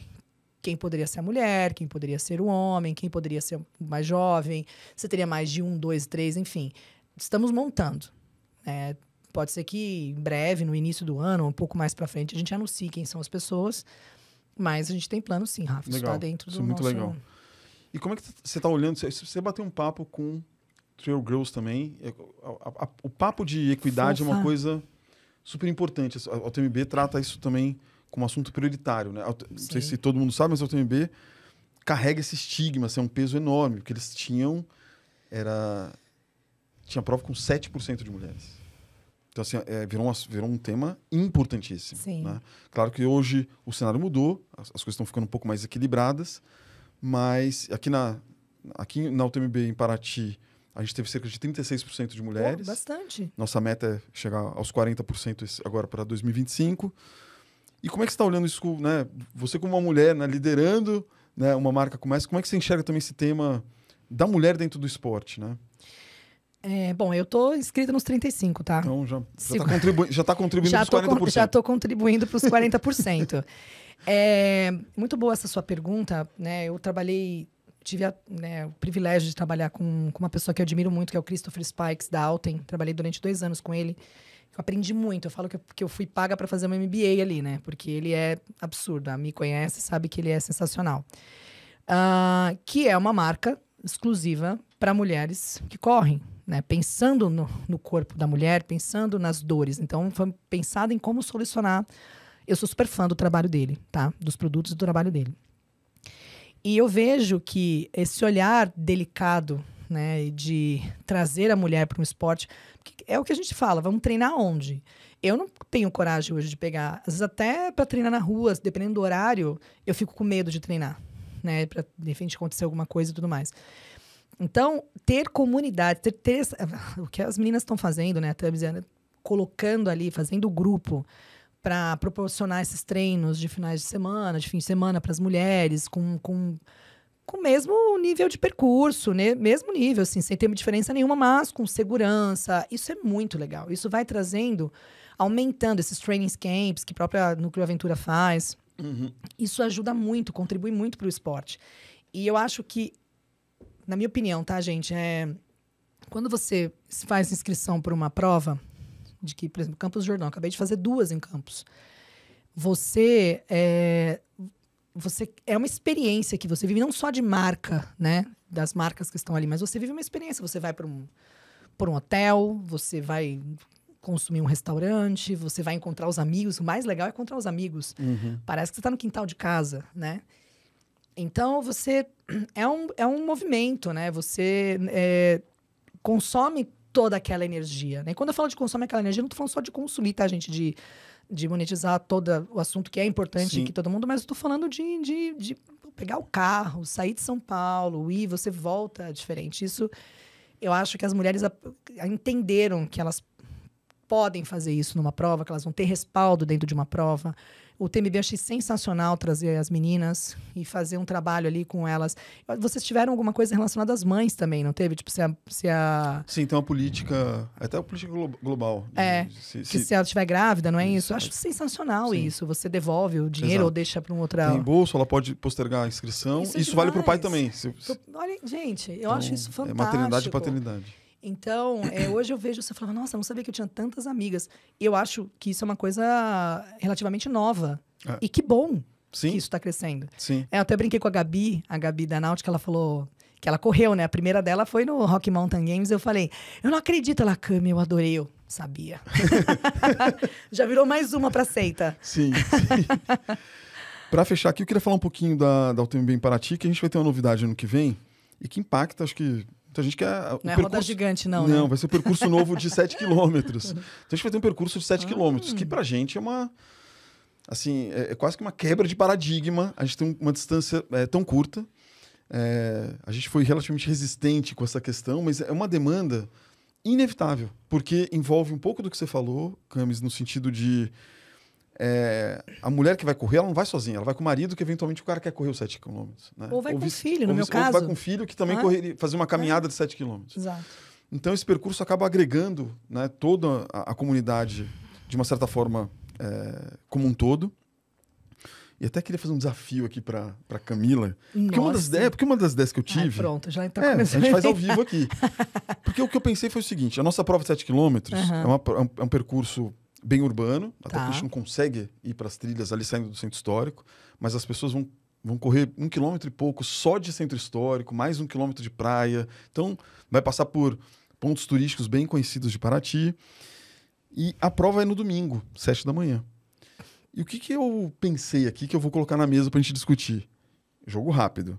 quem poderia ser a mulher, quem poderia ser o homem, quem poderia ser mais jovem, se teria mais de um, dois, três, enfim. Estamos montando. Né? pode ser que em breve, no início do ano, um pouco mais para frente, a gente anuncie quem são as pessoas. Mas a gente tem plano sim, Rafa. Legal. Isso tá dentro do Isso é muito nosso... legal. E como é que você está olhando? Você bateu um papo com Trail Girls também. É, o papo de equidade é uma coisa super importante. A UTMB trata isso também como assunto prioritário, né? Não sei se todo mundo sabe, mas a UTMB carrega esse estigma, assim, é um peso enorme, porque eles tinham era tinha prova com 7% de mulheres. Então, assim, é, virou, uma, virou um tema importantíssimo. Né? Claro que hoje o cenário mudou, as, as coisas estão ficando um pouco mais equilibradas, mas aqui na, aqui na UTMB, em Paraty, a gente teve cerca de 36% de mulheres. Pô, bastante. Nossa meta é chegar aos 40% agora para 2025. E como é que você está olhando isso, né? Você como uma mulher, né, liderando né, uma marca como essa, como é que você enxerga também esse tema da mulher dentro do esporte, né? É, bom, eu estou inscrita nos 35, tá? Então já está contribu tá contribuindo já para os 40%. Con já estou contribuindo para os 40%. é, muito boa essa sua pergunta, né? Eu trabalhei tive a, né, o privilégio de trabalhar com, com uma pessoa que eu admiro muito, que é o Christopher Spikes, da Alten. Trabalhei durante dois anos com ele. Eu aprendi muito. Eu falo que eu, que eu fui paga para fazer uma MBA ali, né? Porque ele é absurdo. A me conhece sabe que ele é sensacional. Uh, que é uma marca exclusiva para mulheres que correm, né? Pensando no, no corpo da mulher, pensando nas dores. Então, foi pensado em como solucionar. Eu sou super fã do trabalho dele, tá? Dos produtos e do trabalho dele. E eu vejo que esse olhar delicado, né, de trazer a mulher para um esporte, é o que a gente fala, vamos treinar onde? Eu não tenho coragem hoje de pegar, às vezes até para treinar na rua, dependendo do horário, eu fico com medo de treinar, né, para de repente acontecer alguma coisa e tudo mais. Então, ter comunidade, ter, ter o que as meninas estão fazendo, né, a colocando ali, fazendo grupo, para proporcionar esses treinos de finais de semana, de fim de semana para as mulheres, com, com, com o mesmo nível de percurso, né? mesmo nível, assim, sem ter diferença nenhuma, mas com segurança. Isso é muito legal. Isso vai trazendo, aumentando esses training camps que a própria Núcleo Aventura faz. Uhum. Isso ajuda muito, contribui muito para o esporte. E eu acho que, na minha opinião, tá, gente? É, quando você faz inscrição para uma prova, de que, por exemplo, Campos do Jordão, acabei de fazer duas em Campos. Você é, você é uma experiência que você vive não só de marca, né, das marcas que estão ali, mas você vive uma experiência. Você vai para um um hotel, você vai consumir um restaurante, você vai encontrar os amigos. O mais legal é encontrar os amigos. Uhum. Parece que você está no quintal de casa, né? Então você é um, é um movimento, né? Você é, consome toda aquela energia, né? Quando eu falo de consome aquela energia, eu não tô falando só de consumir, tá, gente? De, de monetizar todo o assunto que é importante que todo mundo, mas eu tô falando de, de, de pegar o carro, sair de São Paulo, ir, você volta diferente. Isso, eu acho que as mulheres entenderam que elas podem fazer isso numa prova, que elas vão ter respaldo dentro de uma prova. O TMB achei sensacional trazer as meninas e fazer um trabalho ali com elas. Vocês tiveram alguma coisa relacionada às mães também, não teve? Tipo, se a. Se a... Sim, tem uma política, até uma política global. É. Se, se... que se ela estiver grávida, não é isso? isso? Acho é. sensacional Sim. isso. Você devolve o dinheiro Exato. ou deixa para um outro. Tem bolso, ela pode postergar a inscrição. Isso, é isso vale para o pai também. Se... Olha, gente, eu então, acho isso fantástico. É maternidade e paternidade. Então, é, hoje eu vejo, você falava, nossa, não sabia que eu tinha tantas amigas. Eu acho que isso é uma coisa relativamente nova. É. E que bom Sim. que isso está crescendo. Sim. É, eu até brinquei com a Gabi, a Gabi da Náutica, ela falou que ela correu, né? A primeira dela foi no Rock Mountain Games. Eu falei, eu não acredito, ela, Cami, eu adorei. Eu sabia. Já virou mais uma para seita. Sim. sim. para fechar aqui, eu queria falar um pouquinho da, da UTMB em Paraty, que a gente vai ter uma novidade ano que vem e que impacta, acho que então a gente quer. Ah, não percurso... é roda gigante, não. Não, né? vai ser um percurso novo de 7 quilômetros. Então a gente vai ter um percurso de 7 ah. quilômetros, que pra gente é uma. Assim, é, é, quase que uma quebra de paradigma. A gente tem uma distância é, tão curta. É, a gente foi relativamente resistente com essa questão, mas é uma demanda inevitável, porque envolve um pouco do que você falou, Camis, no sentido de é, a mulher que vai correr, ela não vai sozinha, ela vai com o marido, que eventualmente o cara quer correr os 7 km. Né? Ou vai ou com o filho, no meu caso. Ou vai com o filho, que também ah, correria, fazer uma é. caminhada de 7 km. Exato. Então, esse percurso acaba agregando né, toda a, a, comunidade, de uma certa forma, é, como um todo. E até queria fazer um desafio aqui para Camila. Porque uma, das ideias, porque uma das ideias que eu tive. Ah, pronto, já está é, A gente faz ao vivo aqui. porque o que eu pensei foi o seguinte: a nossa prova de 7 km uhum. é, uma, é um é percurso bem urbano, até que a gente tá. não consegue ir para as trilhas ali saindo do centro histórico, mas as pessoas vão, vão correr um quilômetro e pouco só de centro histórico, mais um quilômetro de praia. Então, vai passar por pontos turísticos bem conhecidos de Paraty. E a prova é no domingo, sete da manhã. E o que, que eu pensei aqui que eu vou colocar na mesa para a gente discutir? Jogo rápido.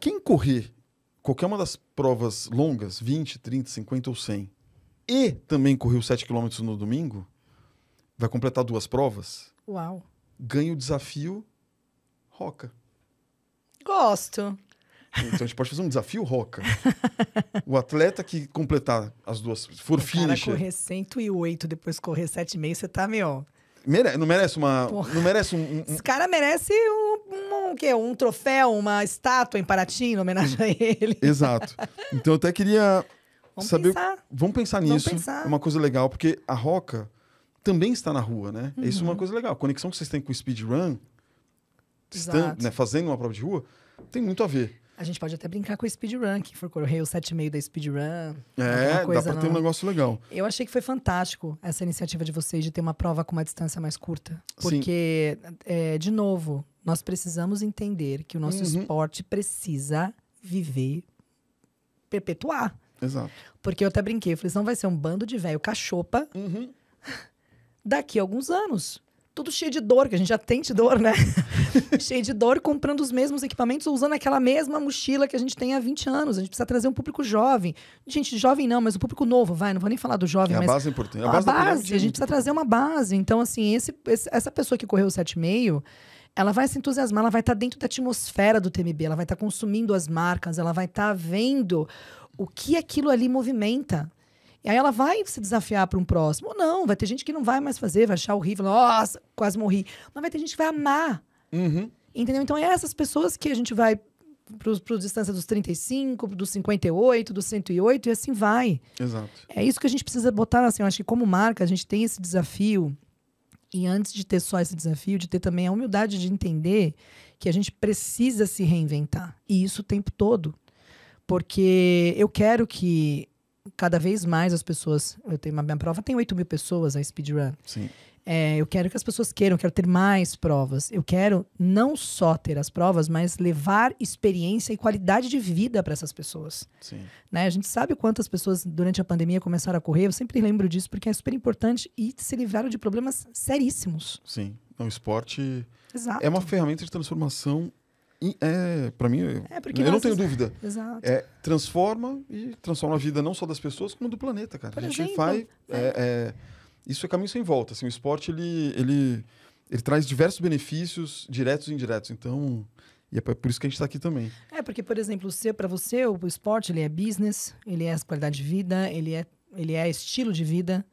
Quem correr qualquer uma das provas longas, 20, 30, 50 ou 100, e também correu 7 km no domingo, vai completar duas provas. Uau. Ganha o desafio Roca. Gosto. Então a gente pode fazer um desafio Roca. o atleta que completar as duas, for o finisher. Cara correr 108, depois correr 7,5, você tá meio... Mere... Não merece uma. Porra. Não merece um. um... Esse cara merece um, um, um, um troféu, uma estátua em Paraty, em homenagem a ele. Exato. Então eu até queria Vamos saber. Pensar. Vamos pensar nisso. Vamos pensar. É uma coisa legal, porque a Roca também está na rua, né? É uhum. Isso é uma coisa legal. A conexão que vocês têm com o speedrun, né, fazendo uma prova de rua, tem muito a ver. A gente pode até brincar com o speedrun, que for correr o 7,5 da speedrun. É, coisa, dá pra não. ter um negócio legal. Eu achei que foi fantástico essa iniciativa de vocês de ter uma prova com uma distância mais curta. Porque, é, de novo, nós precisamos entender que o nosso uhum. esporte precisa viver, perpetuar. Exato. Porque eu até brinquei, eu falei, não vai ser um bando de velho cachopa. Uhum daqui a alguns anos. Tudo cheio de dor, que a gente já tem de dor, né? cheio de dor, comprando os mesmos equipamentos ou usando aquela mesma mochila que a gente tem há 20 anos. A gente precisa trazer um público jovem. Gente, jovem não, mas o público novo, vai, não vou nem falar do jovem, é mas. A base importante. É a, a base, base a gente precisa trazer uma base. Então, assim, esse, esse essa pessoa que correu o 7,5 ela vai se entusiasmar, ela vai estar tá dentro da atmosfera do TMB, ela vai estar tá consumindo as marcas, ela vai estar tá vendo o que aquilo ali movimenta. E aí ela vai se desafiar para um próximo. Ou não, vai ter gente que não vai mais fazer, vai achar horrível, nossa, quase morri. Mas vai ter gente que vai amar. Uhum. Entendeu? Então é essas pessoas que a gente vai para distância dos 35, dos 58, dos 108 e assim vai. Exato. É isso que a gente precisa botar assim. Eu acho que como marca a gente tem esse desafio e antes de ter só esse desafio, de ter também a humildade de entender que a gente precisa se reinventar e isso o tempo todo, porque eu quero que cada vez mais as pessoas. Eu tenho uma minha prova, tem 8 mil pessoas a speedrun. Sim. É, eu quero que as pessoas queiram, eu quero ter mais provas. Eu quero não só ter as provas, mas levar experiência e qualidade de vida para essas pessoas. Sim. Né? A gente sabe quantas pessoas durante a pandemia começaram a correr. Eu sempre lembro disso porque é super importante e se livraram de problemas seríssimos. Sim. O é esporte Exato. é uma ferramenta de transformação é para mim, é eu não tenho dúvida. Exato. É, transforma e transforma a vida não só das pessoas, como do planeta, cara. Por a gente exemplo, faz. É. É, é. isso é caminho sem volta. Assim, o esporte ele, ele, ele traz diversos benefícios, diretos e indiretos. Então, e é, é por isso que a gente está aqui também. É, porque, por exemplo, para você, o esporte ele é business, ele é qualidade de vida, ele é, ele é estilo de vida.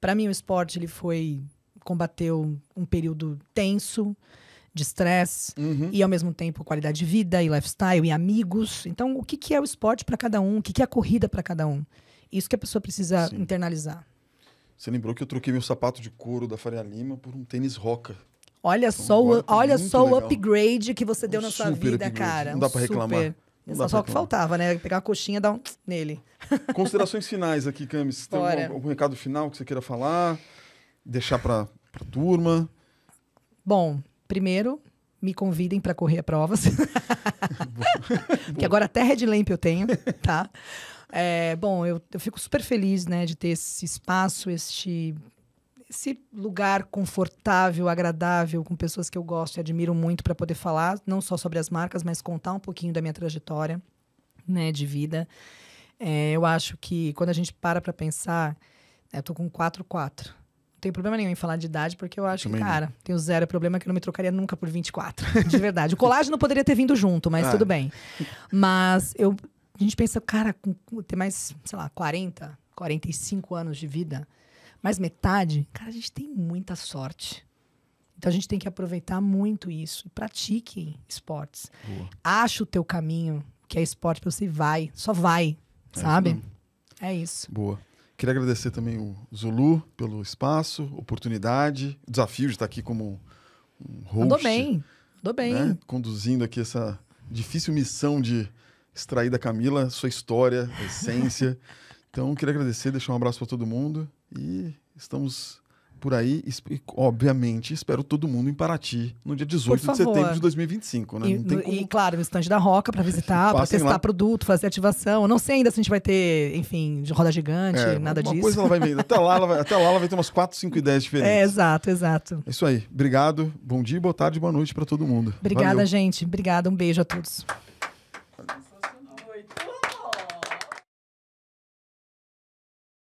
Para mim, o esporte ele foi combateu um período tenso de estresse uhum. e ao mesmo tempo qualidade de vida e lifestyle e amigos. Então, o que, que é o esporte para cada um? O que, que é a corrida para cada um? Isso que a pessoa precisa Sim. internalizar. Você lembrou que eu troquei meu sapato de couro da Faria Lima por um tênis roca. Olha então, só, o, olha só o upgrade que você deu um na sua vida, upgrade. cara. Não dá para reclamar. só, o que faltava, né? Pegar a coxinha e dar um nele. Considerações finais aqui, Camis. Tem algum, algum, recado final que você queira falar? Deixar para a turma? Bom, Primeiro, me convidem para correr provas. que agora até red Lamp eu tenho, tá? É, bom, eu, eu fico super feliz, né, de ter esse espaço, este esse lugar confortável, agradável, com pessoas que eu gosto e admiro muito para poder falar, não só sobre as marcas, mas contar um pouquinho da minha trajetória, né, de vida. É, eu acho que quando a gente para para pensar, né, eu tô com 4-4, não tem problema nenhum em falar de idade, porque eu acho Também que, cara, não. tenho zero problema que eu não me trocaria nunca por 24. de verdade. O colágeno poderia ter vindo junto, mas ah. tudo bem. Mas eu, a gente pensa, cara, ter mais, sei lá, 40, 45 anos de vida, mais metade, cara, a gente tem muita sorte. Então a gente tem que aproveitar muito isso. E esportes. Boa. Acha o teu caminho, que é esporte, você vai, só vai, é sabe? é isso. Boa. Queria agradecer também o Zulu pelo espaço, oportunidade, desafio de estar aqui como um host. Andou bem, andou bem. Né? Conduzindo aqui essa difícil missão de extrair da Camila sua história, a essência. então, queria agradecer, deixar um abraço para todo mundo e estamos por aí, obviamente, espero todo mundo em Paraty no dia 18 de setembro de 2025, né? E, e claro, no estande da Roca para visitar, para testar lá. produto, fazer ativação. não sei ainda se a gente vai ter, enfim, de roda gigante, é, nada disso. Coisa ela vai meio. até, lá, ela vai, até lá ela vai ter umas 4, 5 ideias é, diferentes. É, exato, exato. É isso aí. Obrigado. Bom dia, boa tarde, boa noite para todo mundo. Obrigada, Valeu. gente. Obrigada. Um beijo a todos.